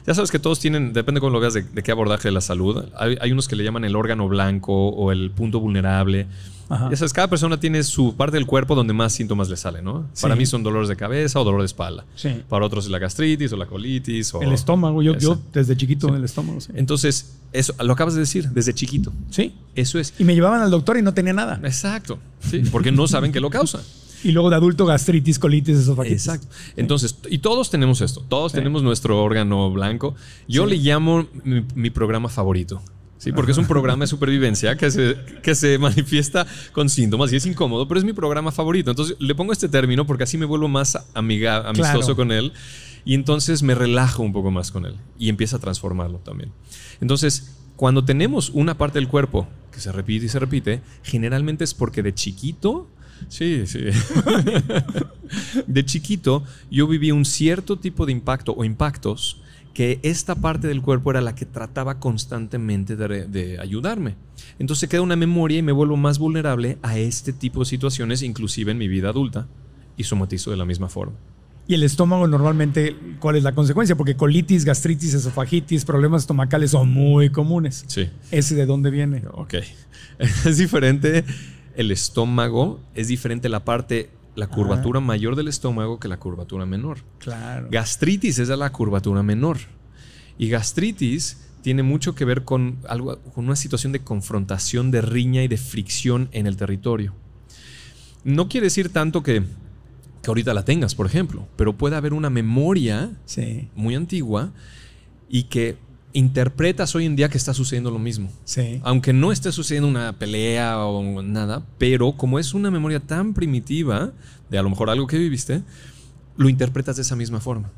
Ya sabes que todos tienen, depende cómo lo veas de, qué abordaje de la salud, hay, unos que le llaman el órgano blanco o el punto vulnerable cada persona tiene su parte del cuerpo donde más síntomas le salen, ¿no? Para mí son dolores de cabeza o dolor de espalda. Para otros es la gastritis o la colitis. el estómago, yo, yo desde chiquito en el estómago. Entonces, eso, lo acabas de decir, desde chiquito. Sí. Eso es. Y me llevaban al doctor y no tenía nada. Exacto. porque no saben qué lo causa. Y luego de adulto gastritis, colitis, esofagitis. Exacto. Entonces, y todos tenemos esto. Todos tenemos nuestro órgano blanco. Yo le llamo mi, programa favorito. Sí, porque es un programa de supervivencia que se, que se manifiesta con síntomas y es incómodo, pero es mi programa favorito. Entonces le pongo este término porque así me vuelvo más amiga, amistoso con él y entonces me relajo un poco más con él y empieza a transformarlo también. Entonces, cuando tenemos una parte del cuerpo que se repite y se repite, generalmente es porque de chiquito Sí, sí. de chiquito yo viví un cierto tipo de impacto o impactos que esta parte del cuerpo era la que trataba constantemente de, ayudarme. Entonces queda una memoria y me vuelvo más vulnerable a este tipo de situaciones, inclusive en mi vida adulta, y somatizo de la misma forma. ¿Y el estómago normalmente cuál es la consecuencia? Porque colitis, gastritis, esofagitis, problemas estomacales son muy comunes. Sí. ¿Ese de dónde viene? Ok. Es diferente el estómago, es diferente la parte la curvatura ah. mayor del estómago que la curvatura menor. Claro. Gastritis es la curvatura menor. Y gastritis tiene mucho que ver con, algo, con una situación de confrontación, de riña y de fricción en el territorio. No quiere decir tanto que, que ahorita la tengas, por ejemplo, pero puede haber una memoria muy antigua y que interpretas hoy en día que está sucediendo lo mismo. Aunque no esté sucediendo una pelea o nada, pero como es una memoria tan primitiva de a lo mejor algo que viviste, lo interpretas de esa misma forma.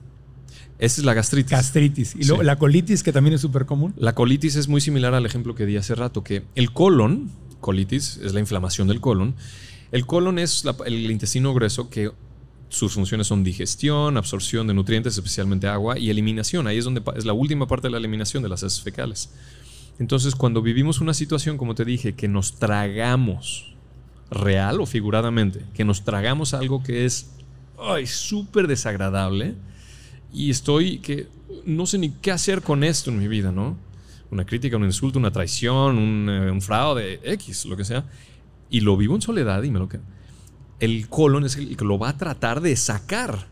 Esa es la gastritis. Gastritis. Y la colitis, que también es súper común. La colitis es muy similar al ejemplo que di hace rato, que el colon, colitis es la inflamación del colon, el colon es el intestino grueso que sus funciones son digestión, absorción de nutrientes, especialmente agua, y eliminación. Ahí es donde es la última parte de la eliminación de las heces fecales. Entonces, cuando vivimos una situación, como te dije, que nos tragamos, real o figuradamente, que nos tragamos algo que es súper desagradable, y estoy que no sé ni qué hacer con esto en mi vida, ¿no? Una crítica, un insulto, una traición, un, eh, un fraude, X, lo que sea. Y lo vivo en soledad y me lo quedo el colon es el que lo va a tratar de sacar.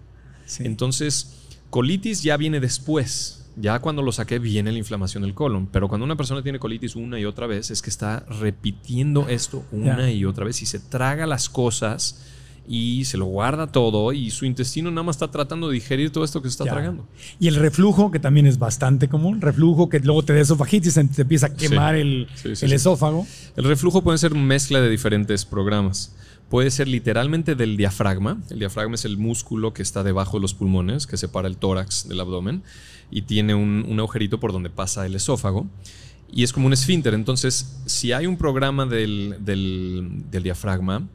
Entonces, colitis ya viene después. Ya cuando lo saqué viene la inflamación del colon, pero cuando una persona tiene colitis una y otra vez es que está repitiendo esto una y otra vez y se traga las cosas y se lo guarda todo y su intestino nada más está tratando de digerir todo esto que se está tragando. Y el reflujo, que también es bastante común, reflujo que luego te da esofagitis, te empieza a quemar el, el esófago. El reflujo puede ser mezcla de diferentes programas puede ser literalmente del diafragma. El diafragma es el músculo que está debajo de los pulmones, que separa el tórax del abdomen y tiene un, agujerito por donde pasa el esófago. Y es como un esfínter. Entonces, si hay un programa del, diafragma,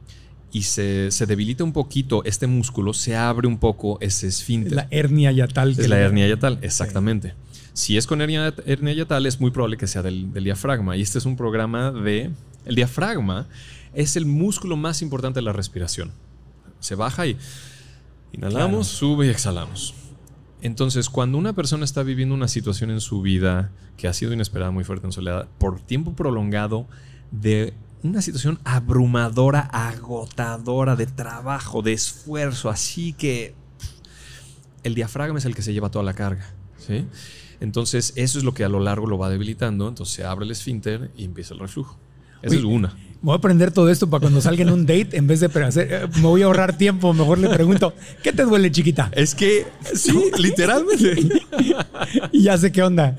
y se, debilita un poquito este músculo, se abre un poco ese esfínter. La hernia yatal. Es la hernia yatal, exactamente. Si es con hernia, hernia yatal, es muy probable que sea del, del diafragma. Y este es un programa de... El diafragma es el músculo más importante de la respiración. Se baja y inhalamos, sube y exhalamos. Entonces, cuando una persona está viviendo una situación en su vida que ha sido inesperada, muy fuerte en soledad, por tiempo prolongado, de una situación abrumadora, agotadora, de trabajo, de esfuerzo, así que el diafragma es el que se lleva toda la carga. ¿sí? Entonces, eso es lo que a lo largo lo va debilitando, entonces se abre el esfínter y empieza el reflujo. Esa es una voy a aprender todo esto para cuando salga en un date, en vez de hacer, eh, me voy a ahorrar tiempo, mejor le pregunto, ¿qué te duele, chiquita? Es que, sí, literalmente. y ya sé qué onda.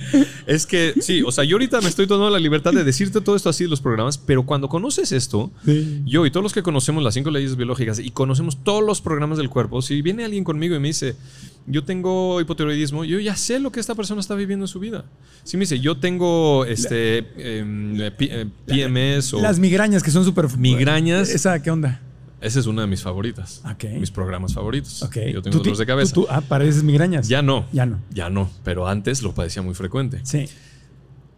Es que, sí, o sea, yo ahorita me estoy tomando la libertad de decirte todo esto así de los programas, pero cuando conoces esto, yo y todos los que conocemos las cinco leyes biológicas y conocemos todos los programas del cuerpo, si viene alguien conmigo y me dice, yo tengo hipotiroidismo, yo ya sé lo que esta persona está viviendo en su vida. Si me dice, yo tengo este, em, eh, PMS eh, o... Las migrañas que son súper... Migrañas. Esa, ¿qué onda? Esa es una de mis favoritas. Mis programas favoritos. Yo tengo dolores de cabeza. ¿Tú, ah, migrañas? Ya no. Ya no. Ya no. Pero antes lo padecía muy frecuente. Sí.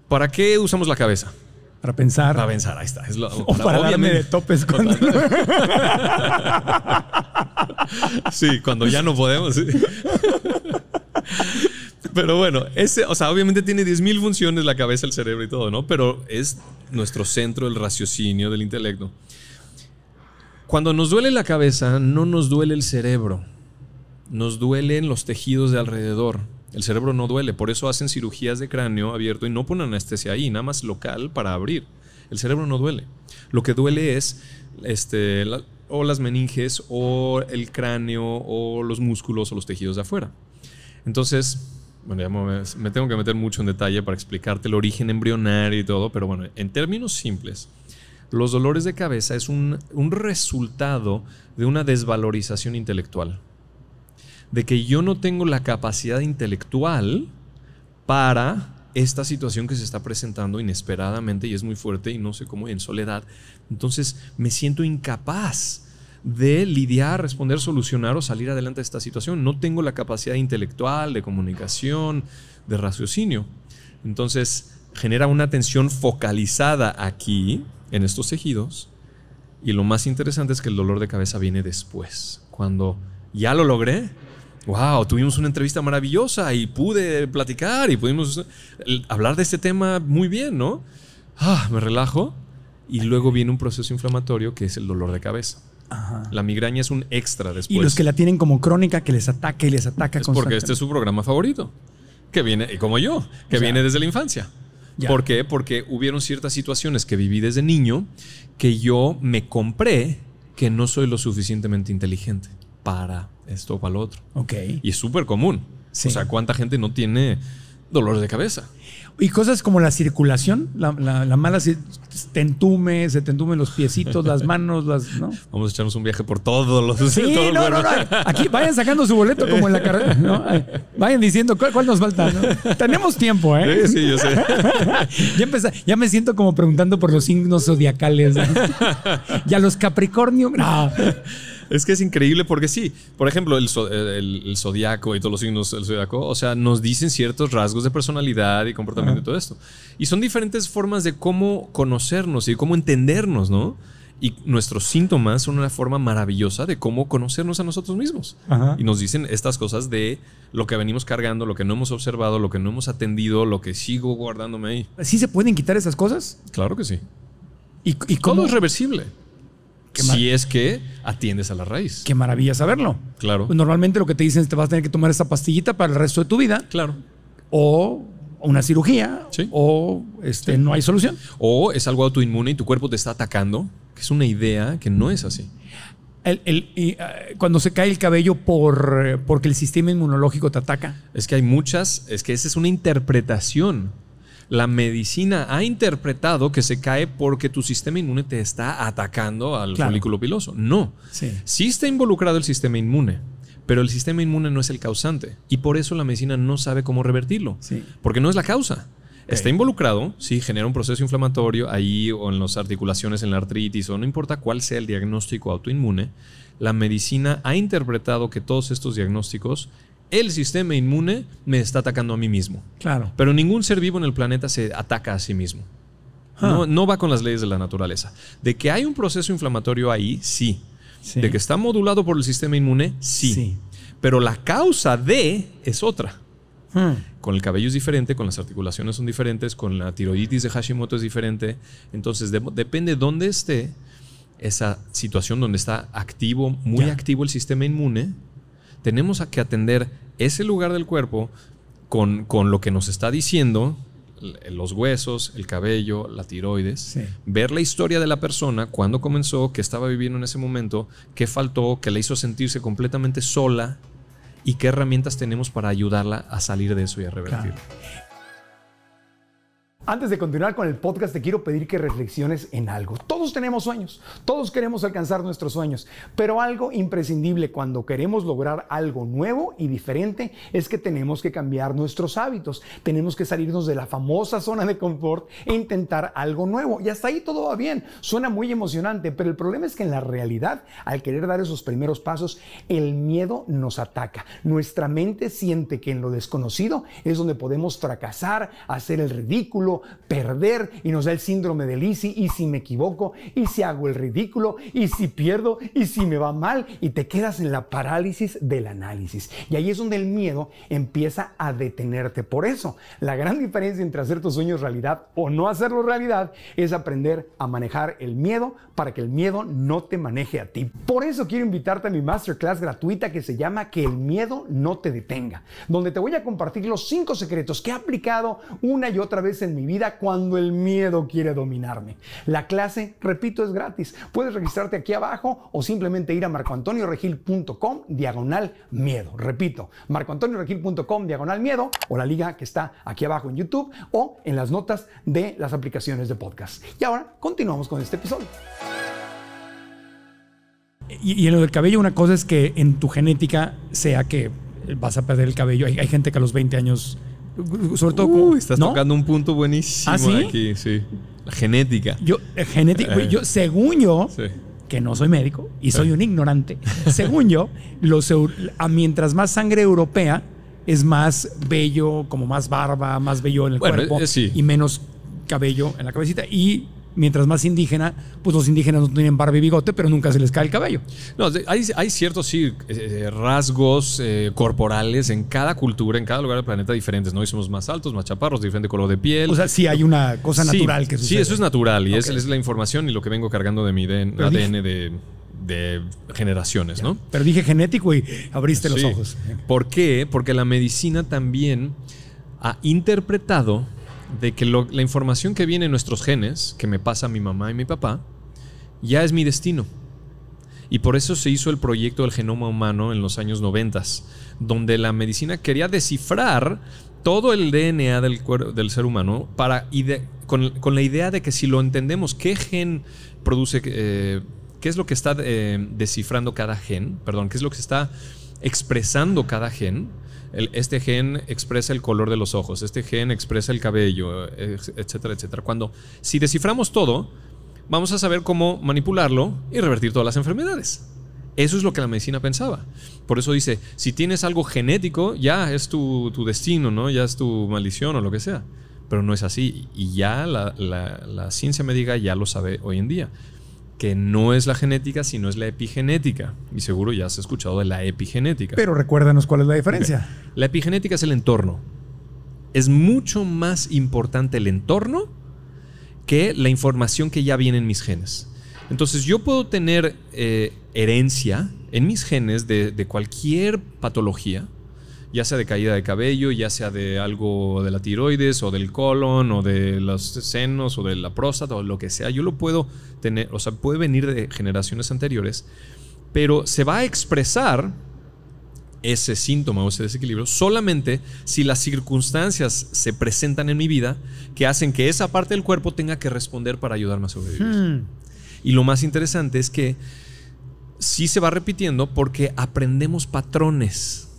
¿Para qué usamos la cabeza? Para pensar. Para pensar, ahí está. o para, darme de topes cuando... sí, cuando ya no podemos. Pero bueno, ese, obviamente tiene 10.000 funciones la cabeza, el cerebro y todo, ¿no? Pero es nuestro centro, del raciocinio del intelecto. Cuando nos duele la cabeza, no nos duele el cerebro, nos duelen los tejidos de alrededor. El cerebro no duele, por eso hacen cirugías de cráneo abierto y no ponen anestesia ahí, nada más local para abrir. El cerebro no duele. Lo que duele es este, o las meninges o el cráneo o los músculos o los tejidos de afuera. Entonces, bueno, ya me, tengo que meter mucho en detalle para explicarte el origen embrionario y todo, pero bueno, en términos simples, los dolores de cabeza es un resultado de una desvalorización intelectual de que yo no tengo la capacidad intelectual para esta situación que se está presentando inesperadamente y es muy fuerte y no sé cómo en soledad. Entonces me siento incapaz de lidiar, responder, solucionar o salir adelante de esta situación. No tengo la capacidad intelectual, de comunicación, de raciocinio. Entonces genera una tensión focalizada aquí, en estos tejidos, y lo más interesante es que el dolor de cabeza viene después, cuando ya lo logré, wow, tuvimos una entrevista maravillosa y pude platicar y pudimos eh, hablar de este tema muy bien, ¿no? Ah, me relajo y luego viene un proceso inflamatorio que es el dolor de cabeza. La migraña es un extra después. Y los que la tienen como crónica, que les ataca y les ataca es Porque este es su programa favorito, que viene, como yo, que viene desde la infancia. ¿Por qué? Porque hubieron ciertas situaciones que viví desde niño que yo me compré que no soy lo suficientemente inteligente para esto o para lo otro. Ok. Y es súper común. O sea, ¿cuánta gente no tiene dolor de cabeza? Y cosas como la circulación, la, mala se te se te los piecitos, las manos, las. Vamos a echarnos un viaje por todos los. Sí, no, no, no. Aquí vayan sacando su boleto como en la carrera. Vayan diciendo cuál, nos falta. Tenemos tiempo, ¿eh? Sí, sí, yo sé. ya, ya me siento como preguntando por los signos zodiacales. Ya y a los Capricornio. No. Es que es increíble porque sí, por ejemplo, el, el, zodiaco y todos los signos del zodiaco, o sea, nos dicen ciertos rasgos de personalidad y comportamiento y todo esto. Y son diferentes formas de cómo conocernos y cómo entendernos, ¿no? Y nuestros síntomas son una forma maravillosa de cómo conocernos a nosotros mismos. Y nos dicen estas cosas de lo que venimos cargando, lo que no hemos observado, lo que no hemos atendido, lo que sigo guardándome ahí. ¿Sí se pueden quitar esas cosas? Claro que sí. ¿Y, cómo? es reversible si es que atiendes a la raíz. Qué maravilla saberlo. Claro. Pues, normalmente lo que te dicen es que te vas a tener que tomar esa pastillita para el resto de tu vida. Claro. O una cirugía. Sí. O este, no hay solución. O es algo autoinmune y tu cuerpo te está atacando, que es una idea que no es así. El, ah, cuando se cae el cabello por, porque el sistema inmunológico te ataca. Es que hay muchas, es que esa es una interpretación la medicina ha interpretado que se cae porque tu sistema inmune te está atacando al folículo piloso. No. Sí. está involucrado el sistema inmune pero el sistema inmune no es el causante y por eso la medicina no sabe cómo revertirlo, porque no es la causa. Está involucrado, sí, genera un proceso inflamatorio ahí o en las articulaciones, en la artritis o no importa cuál sea el diagnóstico autoinmune, la medicina ha interpretado que todos estos diagnósticos el sistema inmune me está atacando a mí mismo. Claro. Pero ningún ser vivo en el planeta se ataca a sí mismo. No, ah. va con las leyes de la naturaleza. De que hay un proceso inflamatorio ahí, sí. De que está modulado por el sistema inmune, sí. Pero la causa de es otra. Hmm. Con el cabello es diferente, con las articulaciones son diferentes, con la tiroiditis de Hashimoto es diferente. Entonces, de, depende dónde esté esa situación donde está activo, muy activo el sistema inmune, tenemos que atender ese lugar del cuerpo con, lo que nos está diciendo los huesos, el cabello, la tiroides, ver la historia de la persona, cuándo comenzó, qué estaba viviendo en ese momento, qué faltó, qué le hizo sentirse completamente sola y qué herramientas tenemos para ayudarla a salir de eso y a revertirlo. Antes de continuar con el podcast, te quiero pedir que reflexiones en algo. Todos tenemos sueños, todos queremos alcanzar nuestros sueños, pero algo imprescindible cuando queremos lograr algo nuevo y diferente es que tenemos que cambiar nuestros hábitos, tenemos que salirnos de la famosa zona de confort e intentar algo nuevo. Y hasta ahí todo va bien, suena muy emocionante, pero el problema es que en la realidad, al querer dar esos primeros pasos, el miedo nos ataca. Nuestra mente siente que en lo desconocido es donde podemos fracasar, hacer el ridículo, perder y nos da el síndrome del Lisi y si me equivoco y si hago el ridículo y si pierdo y si me va mal y te quedas en la parálisis del análisis. Y ahí es donde el miedo empieza a detenerte. Por eso, la gran diferencia entre hacer tus sueños realidad o no hacerlo realidad es aprender a manejar el miedo para que el miedo no te maneje a ti. Por eso quiero invitarte a mi masterclass gratuita que se llama Que el miedo no te detenga, donde te voy a compartir los cinco secretos que he aplicado una y otra vez en mi mi vida cuando el miedo quiere dominarme. La clase, repito, es gratis. Puedes registrarte aquí abajo o simplemente ir a marcoantonioregil.com diagonal miedo. Repito, marcoantonioregil.com diagonal miedo o la liga que está aquí abajo en YouTube o en las notas de las aplicaciones de podcast. Y ahora continuamos con este episodio. Y, en lo del cabello, una cosa es que en tu genética sea que vas a perder el cabello. hay gente que a los 20 años sobre todo... estás tocando un punto buenísimo ¿Ah, aquí, sí. genética. Yo, eh, eh. yo, según yo, que no soy médico y soy eh. un ignorante, según yo, mientras más sangre europea es más bello, como más barba, más bello en el cuerpo y menos cabello en la cabecita. Y mientras más indígena, pues los indígenas no tienen barba y bigote, pero nunca se les cae el cabello. No, hay, ciertos sí, eh, eh, rasgos eh, corporales en cada cultura, en cada lugar del planeta diferentes, ¿no? Y somos más altos, más chaparros, diferente color de piel. O sea, sí hay una cosa natural que sucede. Sí, eso es natural y es, la información y lo que vengo cargando de mi ADN, de, generaciones, ¿no? Pero dije genético y abriste los ojos. ¿Por qué? Porque la medicina también ha interpretado de que la información que viene en nuestros genes, que me pasa mi mamá y mi papá, ya es mi destino. Y por eso se hizo el proyecto del genoma humano en los años 90, donde la medicina quería descifrar todo el DNA del, del ser humano para con, con, la idea de que si lo entendemos, qué gen produce, eh, qué es lo que está eh, descifrando cada gen, perdón, qué es lo que está expresando cada gen, este gen expresa el color de los ojos, este gen expresa el cabello, etcétera, etcétera. Cuando si desciframos todo, vamos a saber cómo manipularlo y revertir todas las enfermedades. Eso es lo que la medicina pensaba. Por eso dice, si tienes algo genético, ya es tu, destino, ¿no? Ya es tu maldición o lo que sea. Pero no es así. Y ya la, la ciencia médica ya lo sabe hoy en día que no es la genética, sino es la epigenética. Y seguro ya has escuchado de la epigenética. Pero recuérdanos cuál es la diferencia. La epigenética es el entorno. Es mucho más importante el entorno que la información que ya viene en mis genes. Entonces yo puedo tener eh, herencia en mis genes de cualquier patología, ya sea de caída de cabello, ya sea de algo de la tiroides o del colon o de los senos o de la próstata o lo que sea. Yo lo puedo tener, o sea, puede venir de generaciones anteriores, pero se va a expresar ese síntoma o ese desequilibrio solamente si las circunstancias se presentan en mi vida que hacen que esa parte del cuerpo tenga que responder para ayudarme a sobrevivir. Hmm. Y lo más interesante es que sí se va repitiendo porque aprendemos patrones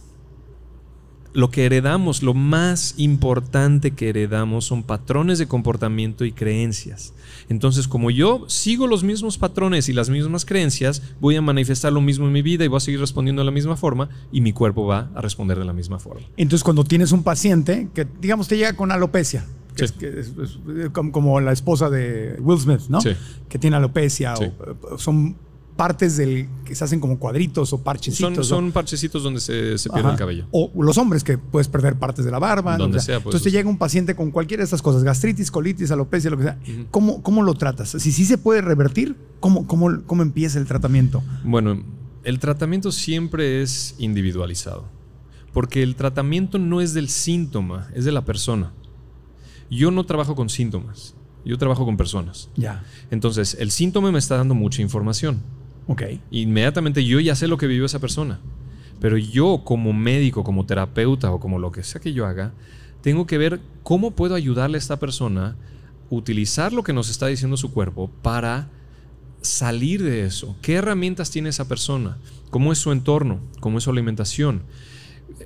lo que heredamos, lo más importante que heredamos son patrones de comportamiento y creencias. Entonces, como yo sigo los mismos patrones y las mismas creencias, voy a manifestar lo mismo en mi vida y voy a seguir respondiendo de la misma forma y mi cuerpo va a responder de la misma forma. Entonces, cuando tienes un paciente que, digamos, te llega con alopecia, que es, como la esposa de Will Smith, ¿no? Que tiene alopecia o son partes del que se hacen como cuadritos o parchecitos. Son, parchecitos donde se, se pierde el cabello. O los hombres que puedes perder partes de la barba. Donde sea, pues, Entonces te pues. llega un paciente con cualquiera de estas cosas, gastritis, colitis, alopecia, lo que sea. ¿Cómo, lo tratas? Si sí se puede revertir, ¿cómo, cómo, cómo empieza el tratamiento? Bueno, el tratamiento siempre es individualizado. Porque el tratamiento no es del síntoma, es de la persona. Yo no trabajo con síntomas. Yo trabajo con personas. Ya. Entonces, el síntoma me está dando mucha información. Ok. Inmediatamente yo ya sé lo que vivió esa persona. Pero yo como médico, como terapeuta o como lo que sea que yo haga, tengo que ver cómo puedo ayudarle a esta persona a utilizar lo que nos está diciendo su cuerpo para salir de eso. ¿Qué herramientas tiene esa persona? ¿Cómo es su entorno? ¿Cómo es su alimentación?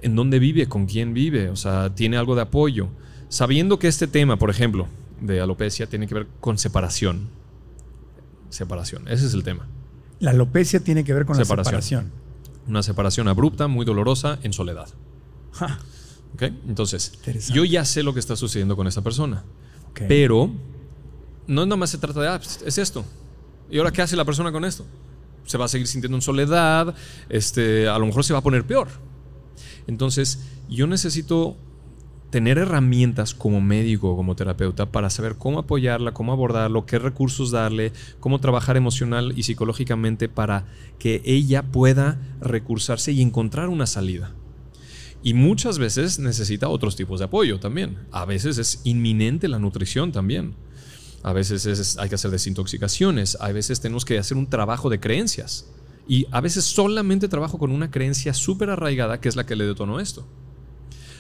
¿En dónde vive? ¿Con quién vive? O sea, ¿tiene algo de apoyo? Sabiendo que este tema, por ejemplo, de alopecia tiene que ver con separación. Separación, ese es el tema. La alopecia tiene que ver con la separación. Una separación abrupta, muy dolorosa, en soledad. ¿Okay? Entonces, yo ya sé lo que está sucediendo con esta persona. Pero no nada más se trata de, ah, pues, es esto. ¿Y ahora qué hace la persona con esto? Se va a seguir sintiendo en soledad, este, a lo mejor se va a poner peor. Entonces, yo necesito tener herramientas como médico, o como terapeuta, para saber cómo apoyarla, cómo abordarlo, qué recursos darle, cómo trabajar emocional y psicológicamente para que ella pueda recursarse y encontrar una salida. Y muchas veces necesita otros tipos de apoyo también. A veces es inminente la nutrición también. A veces hay que hacer desintoxicaciones. A veces tenemos que hacer un trabajo de creencias. Y a veces solamente trabajo con una creencia súper arraigada que es la que le detonó esto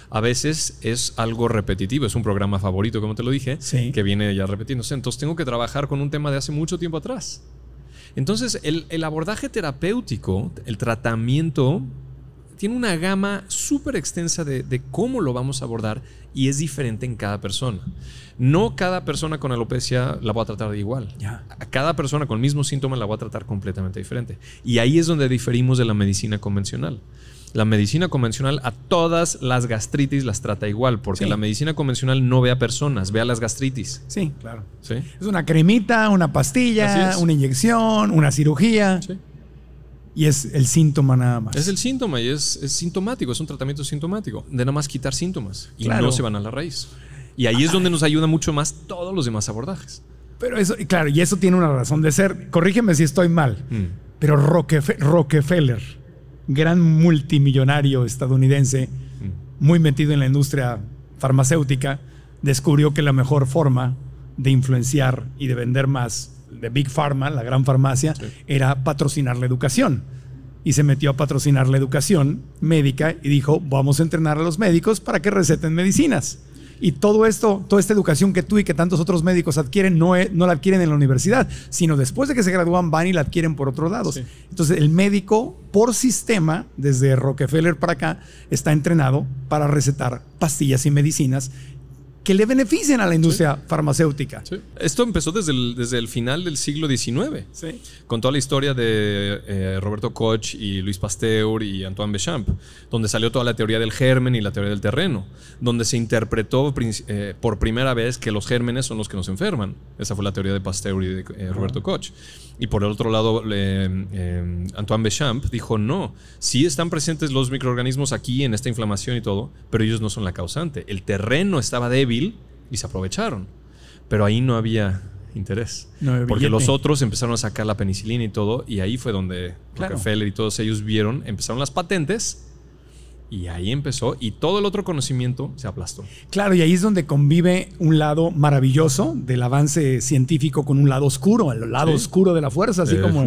a veces es algo repetitivo, es un programa favorito, como te lo dije, que viene ya repetiéndose. Entonces tengo que trabajar con un tema de hace mucho tiempo atrás. Entonces el, abordaje terapéutico, el tratamiento, tiene una gama súper extensa de, cómo lo vamos a abordar y es diferente en cada persona. No cada persona con alopecia la va a tratar de igual. A cada persona con el mismo síntoma la va a tratar completamente diferente. Y ahí es donde diferimos de la medicina convencional la medicina convencional a todas las gastritis las trata igual, porque la medicina convencional no ve a personas, ve a las gastritis. Sí, claro. Es una cremita, una pastilla, una inyección, una cirugía. Y es el síntoma nada más. Es el síntoma y es, sintomático, es un tratamiento sintomático, de nada más quitar síntomas y no se van a la raíz. Y ahí es donde nos ayuda mucho más todos los demás abordajes. Pero eso, claro, y eso tiene una razón de ser. Corrígeme si estoy mal, mm. pero Rockefeller gran multimillonario estadounidense, muy metido en la industria farmacéutica, descubrió que la mejor forma de influenciar y de vender más de Big Pharma, la gran farmacia, era patrocinar la educación. Y se metió a patrocinar la educación médica y dijo, vamos a entrenar a los médicos para que receten medicinas. Y todo esto, toda esta educación que tú y que tantos otros médicos adquieren, e, no, la adquieren en la universidad, sino después de que se gradúan van y la adquieren por otros lados. Entonces, el médico, por sistema, desde Rockefeller para acá, está entrenado para recetar pastillas y medicinas que le beneficien a la industria farmacéutica. Esto empezó desde el, desde el final del siglo XIX, con toda la historia de eh, Roberto Koch y Luis Pasteur y Antoine Béchamp donde salió toda la teoría del germen y la teoría del terreno, donde se interpretó eh, por primera vez que los gérmenes son los que nos enferman. Esa fue la teoría de Pasteur y de eh, Roberto Koch. Y por el otro lado, em, Antoine Béchamp dijo, no, si están presentes los microorganismos aquí en esta inflamación y todo, pero ellos no son la causante. El terreno estaba débil y se aprovecharon. Pero ahí no había interés. porque los otros empezaron a sacar la penicilina y todo, y ahí fue donde claro. Rockefeller y todos ellos vieron, empezaron las patentes y ahí empezó y todo el otro conocimiento se aplastó. Claro, y ahí es donde convive un lado maravilloso del avance científico con un lado oscuro, el lado oscuro de la fuerza, así eh. como...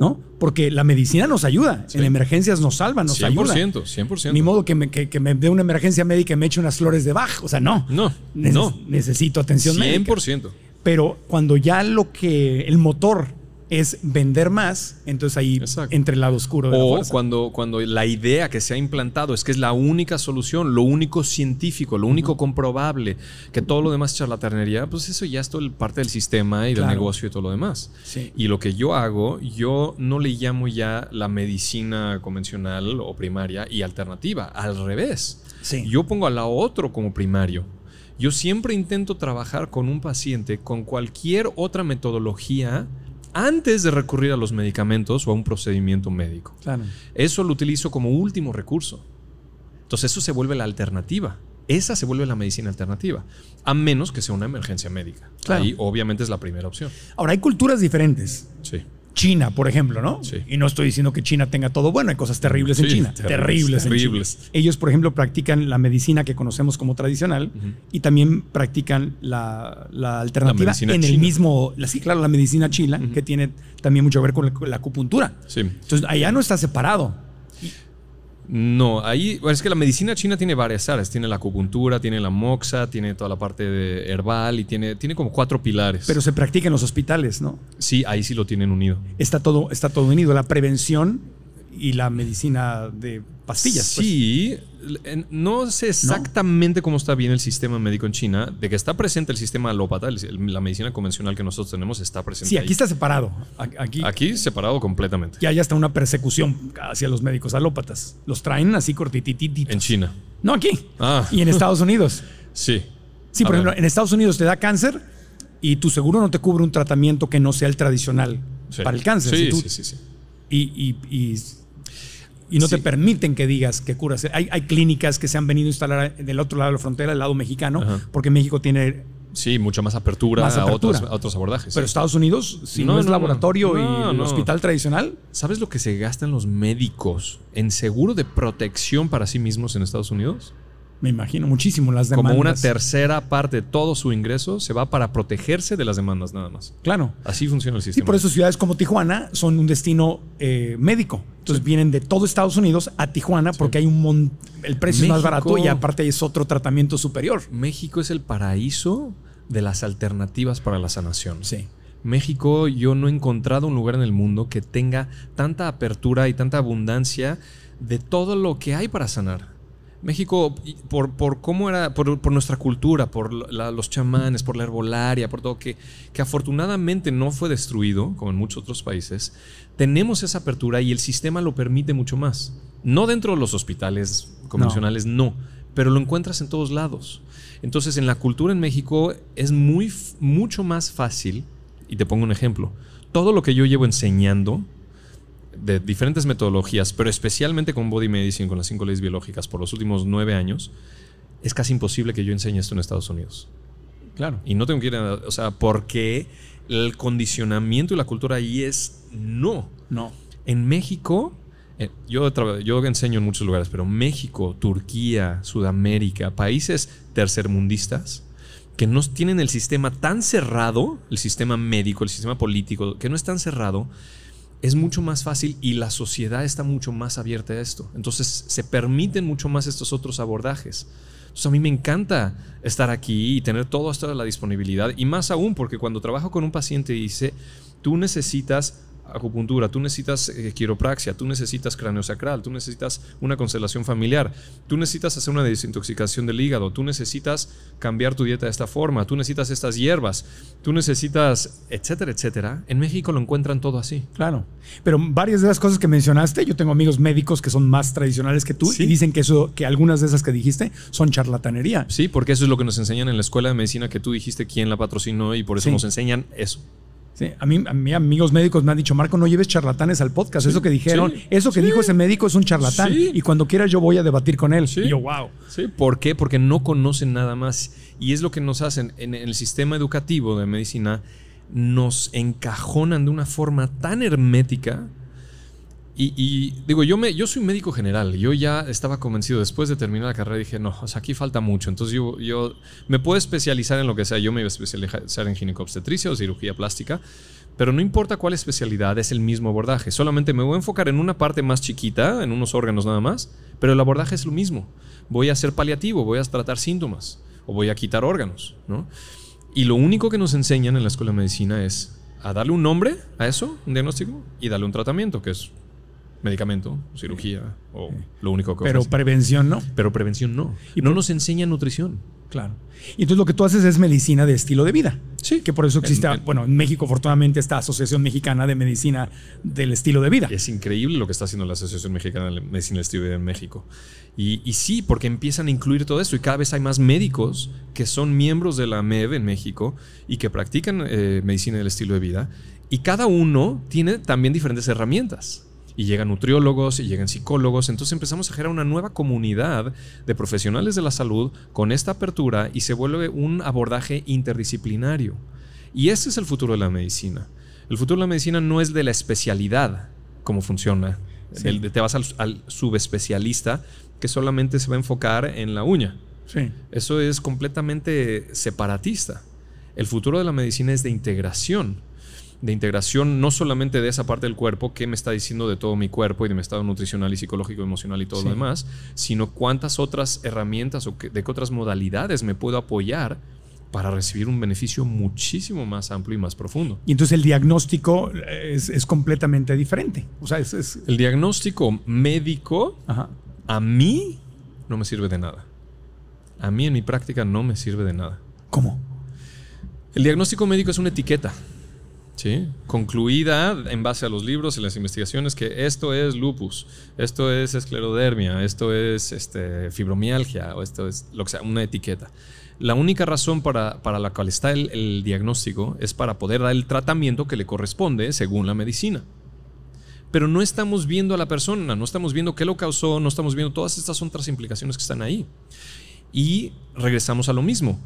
¿no? Porque la medicina nos ayuda, en emergencias nos salva, nos ayuda. 100%, 100%. Ni modo que me, que, me dé una emergencia médica y me eche unas flores de bajo, o sea, no. No, no. Necesito atención médica. 100%. Pero cuando ya lo que, el motor es vender más, entonces ahí entre el lado oscuro. o cuando, cuando la idea que se ha implantado es que es la única solución, lo único científico, lo único comprobable, que todo lo demás es charlatanería, pues eso ya es todo el parte del sistema y del negocio y todo lo demás. Y lo que yo hago, yo no le llamo ya la medicina convencional o primaria y alternativa, al revés. Yo pongo a la otro como primario. Yo siempre intento trabajar con un paciente con cualquier otra metodología antes de recurrir a los medicamentos o a un procedimiento médico. Claro. Eso lo utilizo como último recurso. Entonces eso se vuelve la alternativa. Esa se vuelve la medicina alternativa, a menos que sea una emergencia médica. Ahí obviamente es la primera opción. Ahora, hay culturas diferentes. Sí. China, por ejemplo, ¿no? Y no estoy diciendo que China tenga todo bueno, hay cosas terribles en China, terribles, terribles, en Ellos, por ejemplo, practican la medicina que conocemos como tradicional y también practican la, alternativa en el mismo, la, sí, claro, la medicina china, que tiene también mucho que ver con la, con la acupuntura. Sí. Entonces, allá no está separado. No, ahí es que la medicina china tiene varias áreas. Tiene la acupuntura, tiene la moxa, tiene toda la parte de herbal y tiene, tiene como cuatro pilares. Pero se practica en los hospitales, ¿no? Sí, ahí sí lo tienen unido. Está todo, está todo unido. La prevención y la medicina de pastillas. Pues. Sí, no sé exactamente cómo está bien el sistema médico en China, de que está presente el sistema alópata, la medicina convencional que nosotros tenemos está presente. Sí, aquí está separado. Aquí, aquí separado completamente. Y hay hasta una persecución hacia los médicos alópatas. Los traen así cortitititos. En China. No, aquí. Ah. Y en Estados Unidos. sí. Sí, por ejemplo, en Estados Unidos te da cáncer y tu seguro no te cubre un tratamiento que no sea el tradicional para el cáncer. Sí, sí, sí, sí. y y no te permiten que digas que curas. Hay, clínicas que se han venido a instalar del otro lado de la frontera, del lado mexicano, porque México tiene... Sí, mucha más apertura, A, otros, abordajes. Pero Estados Unidos, si no, es laboratorio y un hospital tradicional... ¿Sabes lo que se gastan los médicos en seguro de protección para sí mismos en Estados Unidos? Me imagino, muchísimo las demandas. Como una tercera parte de todo su ingreso se va para protegerse de las demandas nada más. Claro. Así funciona el sistema. Y por eso ciudades como Tijuana son un destino eh, médico. Entonces vienen de todo Estados Unidos a Tijuana porque hay un el precio es más barato y aparte es otro tratamiento superior. México es el paraíso de las alternativas para la sanación. Sí. México, yo no he encontrado un lugar en el mundo que tenga tanta apertura y tanta abundancia de todo lo que hay para sanar. México, por, cómo era, por, nuestra cultura, por los chamanes, por la herbolaria, por todo, que, que afortunadamente no fue destruido, como en muchos otros países, tenemos esa apertura y el sistema lo permite mucho más. No dentro de los hospitales convencionales, no, no pero lo encuentras en todos lados. Entonces, en la cultura en México es muy, mucho más fácil, y te pongo un ejemplo, todo lo que yo llevo enseñando de diferentes metodologías, pero especialmente con Body Medicine, con las cinco leyes biológicas, por los últimos nueve años, es casi imposible que yo enseñe esto en Estados Unidos. Claro. Y no tengo que ir a. O sea, porque el condicionamiento y la cultura ahí es no. No. En México, eh, yo, yo enseño en muchos lugares, pero México, Turquía, Sudamérica, países tercermundistas que no tienen el sistema tan cerrado, el sistema médico, el sistema político, que no es tan cerrado, es mucho más fácil y la sociedad está mucho más abierta a esto. Entonces se permiten mucho más estos otros abordajes. Entonces a mí me encanta estar aquí y tener todo esto la disponibilidad y más aún porque cuando trabajo con un paciente dice, tú necesitas acupuntura, tú necesitas eh, quiropraxia, tú necesitas cráneo sacral, tú necesitas una constelación familiar, tú necesitas hacer una desintoxicación del hígado, tú necesitas cambiar tu dieta de esta forma, tú necesitas estas hierbas, tú necesitas, etcétera, etcétera. En México lo encuentran todo así. Claro. Pero varias de las cosas que mencionaste, yo tengo amigos médicos que son más tradicionales que tú y dicen que eso que algunas de esas que dijiste son charlatanería. Sí, porque eso es lo que nos enseñan en la escuela de medicina que tú dijiste quién la patrocinó y por eso nos enseñan eso a, mí, a mí, amigos médicos me han dicho, Marco, no lleves charlatanes al podcast. eso que dijeron, eso que dijo ese médico es un charlatán. Y cuando quiera yo voy a debatir con él. Y yo, wow. ¿Por qué? Porque no conocen nada más. Y es lo que nos hacen en el sistema educativo de medicina. Nos encajonan de una forma tan hermética y, digo, yo, me, yo soy médico general, yo ya estaba convencido, después de terminar la carrera dije, no, o sea, aquí falta mucho, entonces yo, yo me puedo especializar en lo que sea, yo me iba a especializar en ginecobstetricia o cirugía plástica, pero no importa cuál especialidad, es el mismo abordaje, solamente me voy a enfocar en una parte más chiquita, en unos órganos nada más, pero el abordaje es lo mismo, voy a ser paliativo, voy a tratar síntomas o voy a quitar órganos, ¿no? Y lo único que nos enseñan en la escuela de medicina es a darle un nombre a eso, un diagnóstico, y darle un tratamiento, que es medicamento, cirugía o lo único que Pero prevención no. Pero prevención no. Y no nos enseña nutrición. Claro. Y entonces lo que tú haces es medicina de estilo de vida. Sí. Que por eso existe, bueno, en México afortunadamente esta Asociación Mexicana de Medicina del Estilo de Vida. Es increíble lo que está haciendo la Asociación Mexicana de Medicina del Estilo de Vida en México. Y, sí, porque empiezan a incluir todo esto y cada vez hay más médicos que son miembros de la MED en México y que practican eh, medicina del estilo de vida. Y cada uno tiene también diferentes herramientas y llegan nutriólogos y llegan psicólogos. Entonces empezamos a generar una nueva comunidad de profesionales de la salud con esta apertura y se vuelve un abordaje interdisciplinario. Y ese es el futuro de la medicina. El futuro de la medicina no es de la especialidad, como funciona. te vas al, subespecialista que solamente se va a enfocar en la uña. Eso es completamente separatista. El futuro de la medicina es de integración de integración no solamente de esa parte del cuerpo, qué me está diciendo de todo mi cuerpo y de mi estado nutricional y psicológico, emocional y todo lo demás, sino cuántas otras herramientas o de qué otras modalidades me puedo apoyar para recibir un beneficio muchísimo más amplio y más profundo. Y entonces el diagnóstico eh, es, completamente diferente. O sea, es, El diagnóstico médico a mí no me sirve de nada. A mí en mi práctica no me sirve de nada. ¿Cómo? El diagnóstico médico es una etiqueta concluida en base a los libros y las investigaciones que esto es lupus, esto es esclerodermia, esto es este, fibromialgia, o esto es lo que sea, una etiqueta. La única razón para, la cual está el, diagnóstico es para poder dar el tratamiento que le corresponde según la medicina. Pero no estamos viendo a la persona, no estamos viendo qué lo causó, no estamos viendo todas estas otras implicaciones que están ahí. Y regresamos a lo mismo.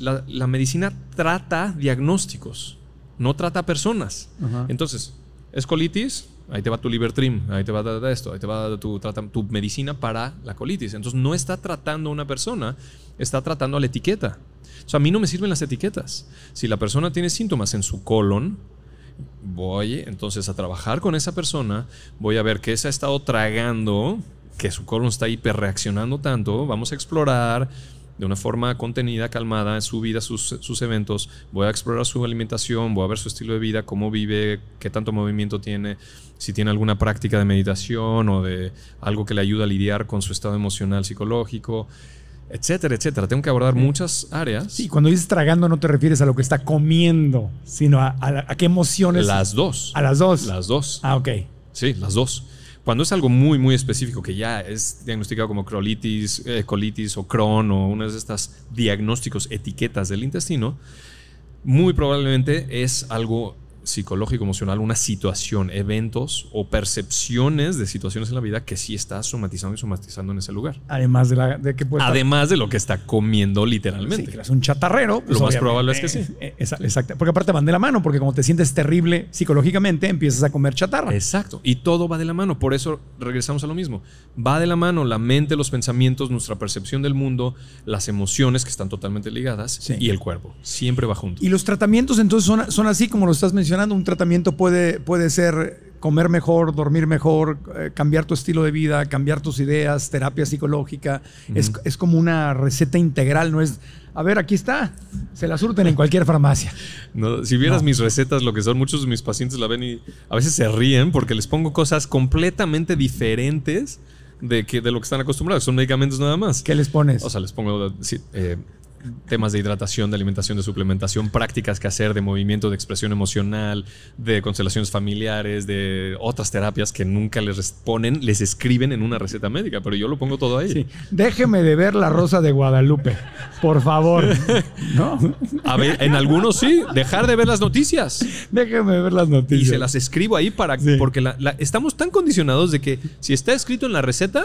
la medicina trata diagnósticos no trata a personas. Entonces, es colitis, ahí te va tu Libertrim, ahí te va esto, ahí te va tu, tu medicina para la colitis. Entonces, no está tratando a una persona, está tratando a la etiqueta. O a mí no me sirven las etiquetas. Si la persona tiene síntomas en su colon, voy entonces a trabajar con esa persona, voy a ver qué se ha estado tragando, que su colon está hiperreaccionando tanto, vamos a explorar, de una forma contenida, calmada, en su vida, sus, eventos, voy a explorar su alimentación, voy a ver su estilo de vida, cómo vive, qué tanto movimiento tiene, si tiene alguna práctica de meditación o de algo que le ayuda a lidiar con su estado emocional, psicológico etcétera, etcétera. Tengo que abordar muchas áreas. Sí, cuando dices tragando no te refieres a lo que está comiendo, sino a, qué emociones. Las dos. A las dos. Las dos. Ah, ok. Sí, las dos. Cuando es algo muy, muy específico, que ya es diagnosticado como colitis, eh, colitis o Crohn o una de estas diagnósticos, etiquetas del intestino, muy probablemente es algo psicológico, emocional, una situación, eventos o percepciones de situaciones en la vida que sí está somatizando y somatizando en ese lugar. Además de, la, de pues, Además de lo que está comiendo literalmente. si que un chatarrero. Pues, lo más probable es que sí. Eh, eh, Exacto. Porque aparte van de la mano, porque como te sientes terrible psicológicamente, empiezas a comer chatarra. Exacto. Y todo va de la mano. Por eso regresamos a lo mismo. Va de la mano la mente, los pensamientos, nuestra percepción del mundo, las emociones que están totalmente ligadas y el cuerpo. Siempre va junto. Y los tratamientos entonces son, son así como lo estás mencionando un tratamiento puede, puede ser comer mejor, dormir mejor, eh, cambiar tu estilo de vida, cambiar tus ideas, terapia psicológica. es, como una receta integral, no es, a ver, aquí está, se la surten en cualquier farmacia. si vieras mis recetas, lo que son muchos de mis pacientes la ven y a veces se ríen porque les pongo cosas completamente diferentes de, que, de lo que están acostumbrados. Son medicamentos nada más. ¿Qué les pones? O sea, les pongo eh, temas de hidratación, de alimentación, de suplementación, prácticas que hacer, de movimiento, de expresión emocional, de constelaciones familiares, de otras terapias que nunca les ponen, les escriben en una receta médica, pero yo lo pongo todo ahí. Sí. Déjeme de ver la rosa de Guadalupe, por favor. ¿No? A ver, en algunos sí, dejar de ver las noticias. Déjeme ver las noticias. Y se las escribo ahí para, que porque estamos tan condicionados de que si está escrito en la receta,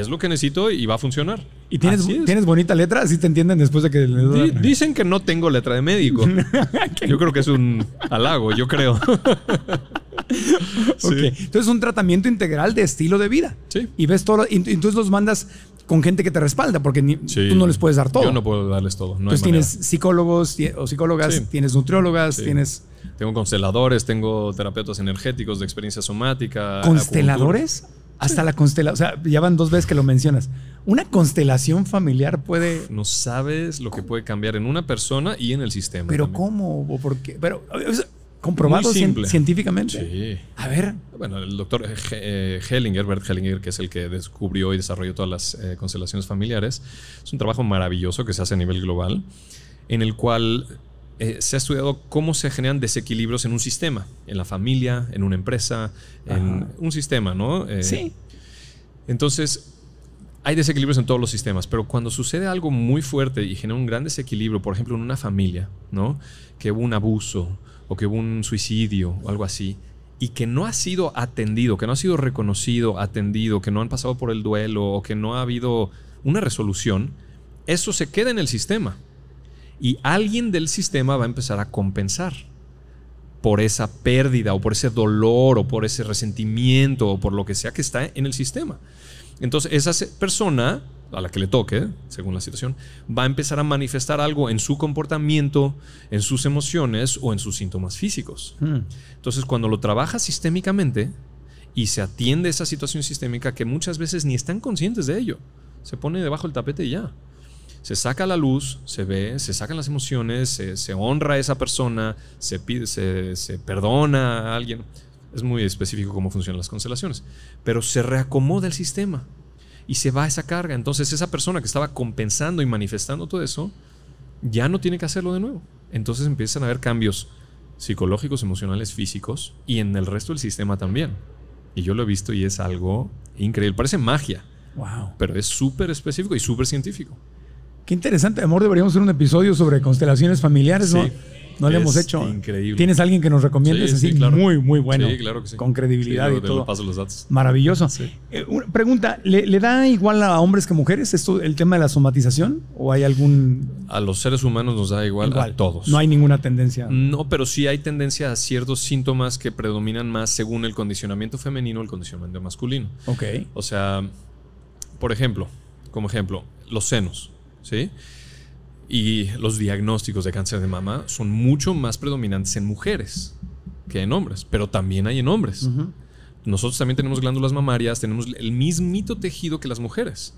es lo que necesito y va a funcionar. ¿Y tienes, bonita letra? ¿Así te entienden después de que... dicen que no tengo letra de médico. yo creo que es un halago, yo creo. sí. okay. Entonces un tratamiento integral de estilo de vida. Sí. Y ves todo, y, entonces los mandas con gente que te respalda, porque tú no les puedes dar todo. Yo no puedo darles todo. entonces tienes psicólogos o psicólogas, tienes nutriólogas, tienes... Tengo consteladores, tengo terapeutas energéticos de experiencia somática. ¿Consteladores? Hasta la constelación, o sea, ya van dos veces que lo mencionas. Una constelación familiar puede... No sabes lo que puede cambiar en una persona y en el sistema. Pero ¿cómo? ¿O por qué? Pero, ¿Comprobado científicamente? A ver. Bueno, el doctor eh, Hellinger, Bert Hellinger, que es el que descubrió y desarrolló todas las eh, constelaciones familiares, es un trabajo maravilloso que se hace a nivel global, en el cual eh, se ha estudiado cómo se generan desequilibrios en un sistema, en la familia, en una empresa, en un sistema, ¿no? Eh, sí. Entonces, hay desequilibrios en todos los sistemas, pero cuando sucede algo muy fuerte y genera un gran desequilibrio, por ejemplo, en una familia, ¿no? Que hubo un abuso o que hubo un suicidio o algo así, y que no ha sido atendido, que no ha sido reconocido, atendido, que no han pasado por el duelo o que no ha habido una resolución, eso se queda en el sistema y alguien del sistema va a empezar a compensar por esa pérdida o por ese dolor o por ese resentimiento o por lo que sea que está en el sistema. Entonces esa persona a la que le toque, según la situación, va a empezar a manifestar algo en su comportamiento, en sus emociones o en sus síntomas físicos. Hmm. Entonces cuando lo trabaja sistémicamente y se atiende esa situación sistémica que muchas veces ni están conscientes de ello, se pone debajo del tapete y ya se saca la luz, se ve, se sacan las emociones, se, honra a esa persona, se, pide, se, perdona a alguien. Es muy específico cómo funcionan las constelaciones. Pero se reacomoda el sistema y se va a esa carga. Entonces esa persona que estaba compensando y manifestando todo eso, ya no tiene que hacerlo de nuevo. Entonces empiezan a haber cambios psicológicos, emocionales, físicos y en el resto del sistema también. Y yo lo he visto y es algo increíble. Parece magia. Wow. Pero es súper específico y súper científico. Qué interesante, amor. Deberíamos hacer un episodio sobre constelaciones familiares, ¿no? No lo hemos hecho. Increíble. ¿Tienes alguien que nos recomiende así? Muy, muy bueno. claro que sí. Con credibilidad y todo. Paso los datos. Maravilloso. Eh, pregunta, ¿le, da igual a hombres que mujeres esto, el tema de la somatización? ¿O hay algún...? A los seres humanos nos da igual, igual. a todos. No hay ninguna tendencia. No, pero sí hay tendencia a ciertos síntomas que predominan más según el condicionamiento femenino o el condicionamiento masculino. Ok. O sea, por ejemplo, como ejemplo, los senos ¿sí? Y los diagnósticos de cáncer de mama son mucho más predominantes en mujeres que en hombres, pero también hay en hombres. Nosotros también tenemos glándulas mamarias, tenemos el mismito tejido que las mujeres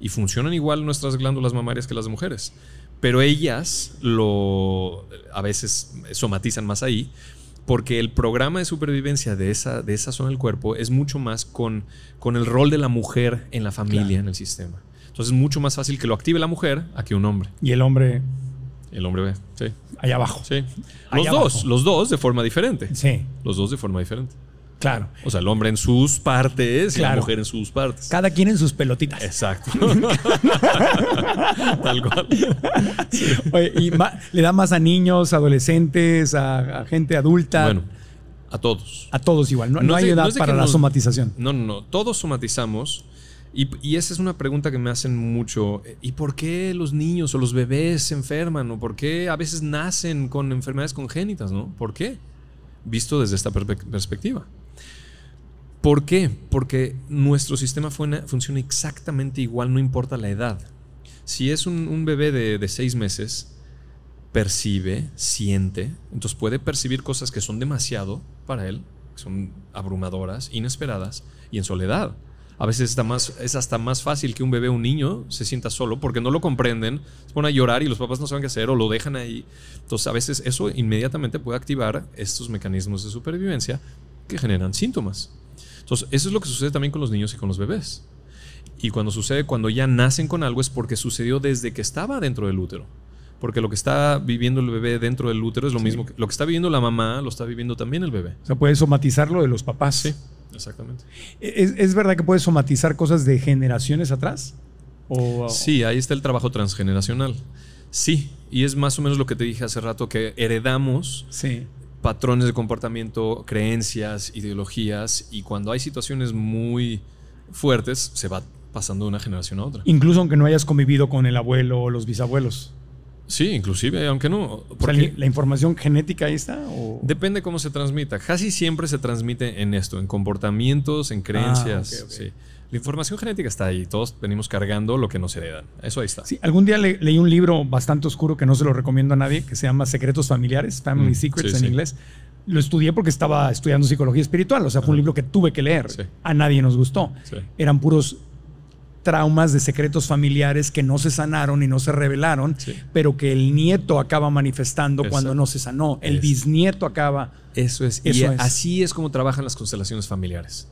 y funcionan igual nuestras glándulas mamarias que las mujeres, pero ellas lo a veces somatizan más ahí porque el programa de supervivencia de esa, de esa zona del cuerpo es mucho más con, con el rol de la mujer en la familia, en el sistema. Entonces es mucho más fácil que lo active la mujer a que un hombre. Y el hombre. El hombre ve, sí. Allá abajo. Sí. Los dos, los dos de forma diferente. Sí. Los dos de forma diferente. Claro. O sea, el hombre en sus partes y la mujer en sus partes. Cada quien en sus pelotitas. Exacto. Tal cual. Oye, y le da más a niños, adolescentes, a, gente adulta. Bueno, a todos. A todos igual. No, hay edad para la somatización. No, no, no. Todos somatizamos y, esa es una pregunta que me hacen mucho. ¿Y por qué los niños o los bebés se enferman? ¿O por qué a veces nacen con enfermedades congénitas? ¿no? ¿Por qué? Visto desde esta perspectiva. ¿Por qué? Porque nuestro sistema funciona exactamente igual, no importa la edad. Si es un, bebé de, de seis meses, percibe, siente, entonces puede percibir cosas que son demasiado para él, son abrumadoras, inesperadas y en soledad a veces es hasta más fácil que un bebé o un niño se sienta solo porque no lo comprenden, se ponen a llorar y los papás no saben qué hacer o lo dejan ahí. Entonces, a veces eso inmediatamente puede activar estos mecanismos de supervivencia que generan síntomas. Entonces, eso es lo que sucede también con los niños y con los bebés. Y cuando sucede, cuando ya nacen con algo, es porque sucedió desde que estaba dentro del útero. Porque lo que está viviendo el bebé dentro del útero es lo mismo que lo que está viviendo la mamá, lo está viviendo también el bebé. O sea, puede somatizar lo de los papás. Sí. Exactamente. ¿Es, verdad que puedes somatizar cosas de generaciones atrás? Sí, ahí está el trabajo transgeneracional. Sí, y es más o menos lo que te dije hace rato, que heredamos patrones de comportamiento, creencias, ideologías, y cuando hay situaciones muy fuertes, se va pasando de una generación a otra. Incluso aunque no hayas convivido con el abuelo o los bisabuelos. Sí, inclusive, aunque no. ¿La información genética ahí está? O? Depende cómo se transmita. Casi siempre se transmite en esto, en comportamientos, en creencias. Ah, La información genética está ahí. Todos venimos cargando lo que nos heredan. Eso ahí está. Sí, algún día leí un libro bastante oscuro que no se lo recomiendo a nadie, que se llama Secretos Familiares, Family mm, Secrets en inglés. Lo estudié porque estaba estudiando psicología espiritual. O sea, fue un libro que tuve que leer. A nadie nos gustó. Eran puros traumas de secretos familiares que no se sanaron y no se revelaron, pero que el nieto acaba manifestando cuando no se sanó, el bisnieto acaba. Eso es. y así es como trabajan las constelaciones familiares.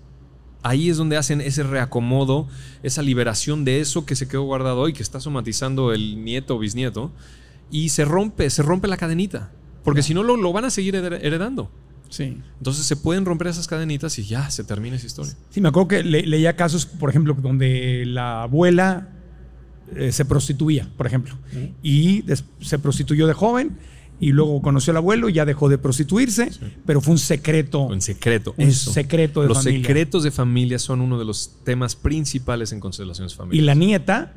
Ahí es donde hacen ese reacomodo, esa liberación de eso que se quedó guardado hoy, que está somatizando el nieto o bisnieto. Y se rompe, se rompe la cadenita. Porque si no, lo, lo van a seguir heredando. Sí. Entonces se pueden romper esas cadenitas y ya se termina esa historia. Sí, me acuerdo que leía casos, por ejemplo, donde la abuela eh, se prostituía, por ejemplo, mm. y se prostituyó de joven y luego conoció al abuelo y ya dejó de prostituirse, pero fue un secreto. Un secreto. Un secreto de Los secretos de familia son uno de los temas principales en constelaciones familiares. Y la nieta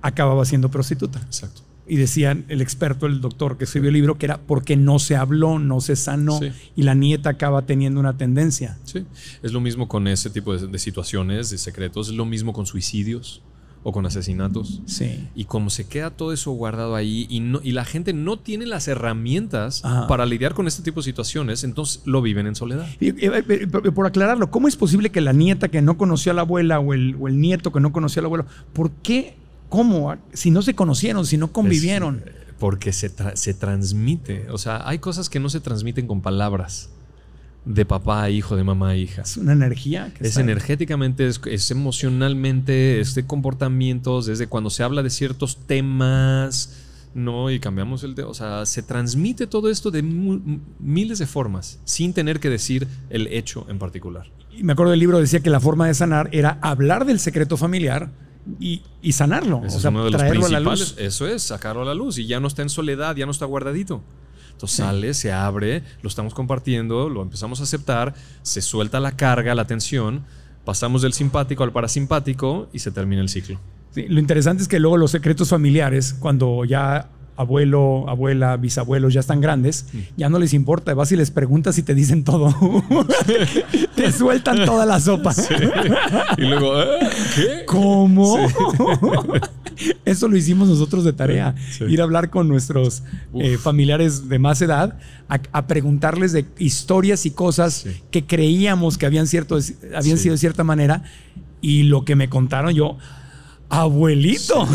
acababa siendo prostituta. Exacto y decían el experto, el doctor que escribió el libro, que era porque no se habló, no se sanó y la nieta acaba teniendo una tendencia. Sí, es lo mismo con ese tipo de, situaciones, de secretos, es lo mismo con suicidios o con asesinatos. Y como se queda todo eso guardado ahí y, la gente no tiene las herramientas para lidiar con este tipo de situaciones, entonces lo viven en soledad. Eh, eh, eh, por aclararlo, ¿cómo es posible que la nieta que no conoció a la abuela o el, o el nieto que no conoció al abuelo, ¿por qué ¿Cómo? Si no se conocieron, si no convivieron. Eh, porque se, transmite. O sea, hay cosas que no se transmiten con palabras de papá a hijo, de mamá a hija. Es una energía. es energéticamente, es, emocionalmente, es de comportamientos, desde cuando se habla de ciertos temas, ¿no? Y cambiamos el... De, o sea, se transmite todo esto de miles de formas, sin tener que decir el hecho en particular. Y me acuerdo del libro decía que la forma de sanar era hablar del secreto familiar, y, sanarlo. Eso o es A la luz. Eso es, sacarlo a la luz y ya no está en soledad, ya no está guardadito. Entonces sale, se abre, lo estamos compartiendo, lo empezamos a aceptar, se suelta la carga, la tensión, pasamos del simpático al parasimpático y se termina el ciclo. lo interesante es que luego los secretos familiares, cuando ya abuelo, abuela, bisabuelos ya están grandes, mm. ya no les importa. Vas y les preguntas y te dicen todo. sueltan toda la sopa. Y luego, ¿eh? ¿qué? ¿Cómo? Eso lo hicimos nosotros de tarea. Ir a hablar con nuestros eh, familiares de más edad, a, preguntarles de historias y cosas que creíamos que habían, cierto, habían sido de cierta manera. Y lo que me contaron yo, abuelito.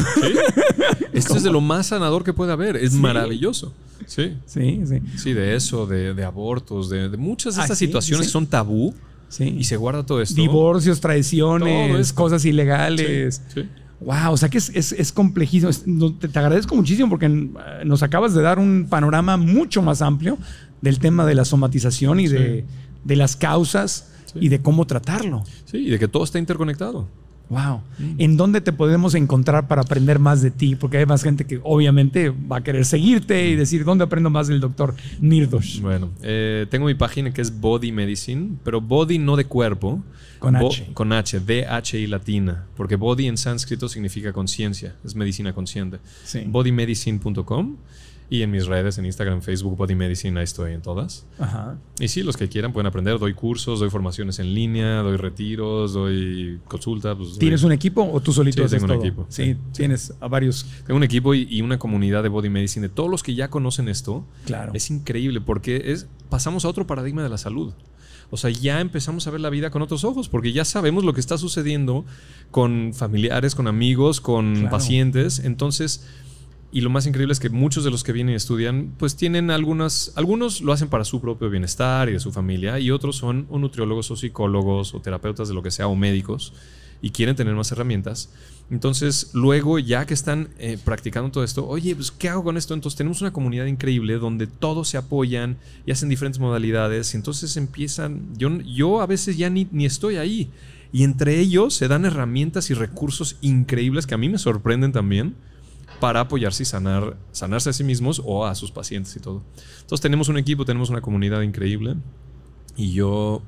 Esto es de lo más sanador que puede haber. Es maravilloso. Sí. Sí, sí. de eso, de, abortos, de, muchas de estas situaciones son tabú y se guarda todo esto. Divorcios, traiciones, cosas ilegales. Wow, o sea que es, complejísimo. te, agradezco muchísimo porque eh, nos acabas de dar un panorama mucho más amplio del tema de la somatización y de, de las causas y de cómo tratarlo. Sí, y de que todo está interconectado. Wow. Mm. ¿En dónde te podemos encontrar para aprender más de ti? Porque hay más gente que obviamente va a querer seguirte y mm. decir, ¿dónde aprendo más del doctor Nirdosh? Bueno, eh, tengo mi página que es Body Medicine, pero Body no de cuerpo. Con H. con H, D-H y latina. Porque Body en sánscrito significa conciencia, es medicina consciente. Bodymedicine.com. Y en mis redes, en Instagram, Facebook, Body Medicine, ahí estoy en todas. Ajá. Y sí, los que quieran pueden aprender. Doy cursos, doy formaciones en línea, doy retiros, doy consultas. Pues, ¿Tienes un equipo o tú solito sí, tengo un equipo. Sí, tienes a varios. Tengo un equipo y, una comunidad de Body Medicine. De todos los que ya conocen esto, claro. es increíble porque es, pasamos a otro paradigma de la salud. O sea, ya empezamos a ver la vida con otros ojos, porque ya sabemos lo que está sucediendo con familiares, con amigos, con pacientes. Entonces, y lo más increíble es que muchos de los que vienen y estudian, pues tienen algunas, algunos lo hacen para su propio bienestar y de su familia, y otros son o nutriólogos o psicólogos o terapeutas de lo que sea o médicos y quieren tener más herramientas. Entonces, luego, ya que están eh, practicando todo esto, oye, pues, ¿qué hago con esto? Entonces, tenemos una comunidad increíble donde todos se apoyan y hacen diferentes modalidades. Y entonces empiezan, yo, yo a veces ya ni, ni estoy ahí. Y entre ellos se dan herramientas y recursos increíbles que a mí me sorprenden también para apoyarse y sanar, sanarse a sí mismos o a sus pacientes y todo. Entonces tenemos un equipo, tenemos una comunidad increíble y yo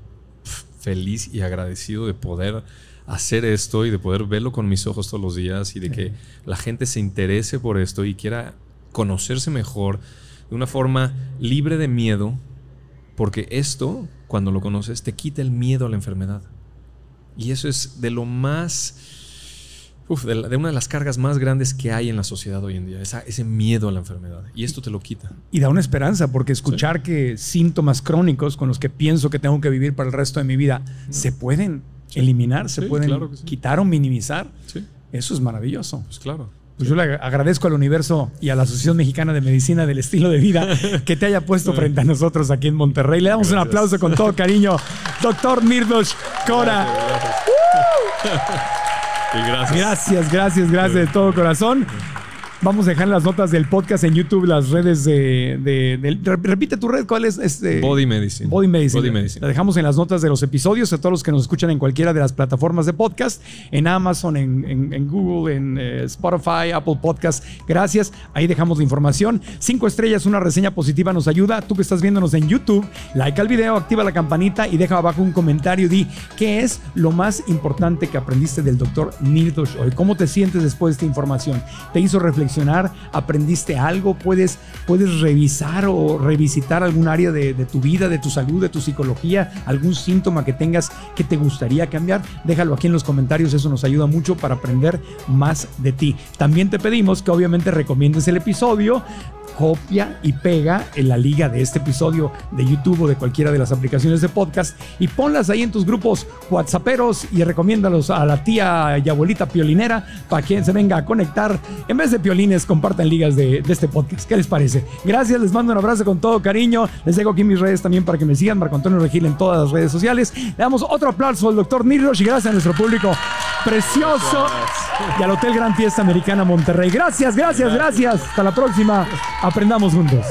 feliz y agradecido de poder hacer esto y de poder verlo con mis ojos todos los días y de que la gente se interese por esto y quiera conocerse mejor de una forma libre de miedo, porque esto, cuando lo conoces, te quita el miedo a la enfermedad. Y eso es de lo más uf, de, una de las cargas más grandes que hay en la sociedad hoy en día, ese miedo a la enfermedad. Y esto te lo quita. Y da una esperanza, porque escuchar que síntomas crónicos con los que pienso que tengo que vivir para el resto de mi vida se pueden eliminar, se pueden quitar o minimizar, eso es maravilloso. Pues claro. Pues yo le agradezco al universo y a la Asociación Mexicana de Medicina del Estilo de Vida que te haya puesto frente a nosotros aquí en Monterrey. Le damos un aplauso con todo cariño, doctor mirdos Cora. ¡Uh! Gracias, gracias, gracias de todo corazón. Vamos a dejar las notas del podcast en YouTube, las redes de. repite tu red, ¿cuál es? Este, Body Medicine. Body Medicine. Body Medicine. La dejamos en las notas de los episodios a todos los que nos escuchan en cualquiera de las plataformas de podcast, en Amazon, en, Google, en eh, Spotify, Apple Podcast. Gracias. Ahí dejamos la información. Cinco estrellas, una reseña positiva nos ayuda. Tú que estás viéndonos en YouTube, like al video, activa la campanita y deja abajo un comentario. Di qué es lo más importante que aprendiste del doctor Nildosh hoy. ¿Cómo te sientes después de esta información? ¿Te hizo reflexionar? aprendiste algo, puedes, puedes revisar o revisitar algún área de, de, tu vida, de tu salud, de tu psicología, algún síntoma que tengas que te gustaría cambiar. Déjalo aquí en los comentarios, eso nos ayuda mucho para aprender más de ti. También te pedimos que obviamente recomiendes el episodio, copia y pega en la liga de este episodio de YouTube o de cualquiera de las aplicaciones de podcast y ponlas ahí en tus grupos WhatsApperos y recomiéndalos a la tía y abuelita piolinera para quien se venga a conectar. En vez de piolines, compartan ligas de, este podcast. ¿Qué les parece? Gracias, les mando un abrazo con todo cariño. Les dejo aquí mis redes también para que me sigan. Marco Antonio Regil en todas las redes sociales. Le damos otro aplauso al doctor Nirrosh y gracias a nuestro público precioso y al Hotel Gran Fiesta Americana Monterrey. gracias. gracias. gracias. Hasta la próxima. Aprendamos juntos.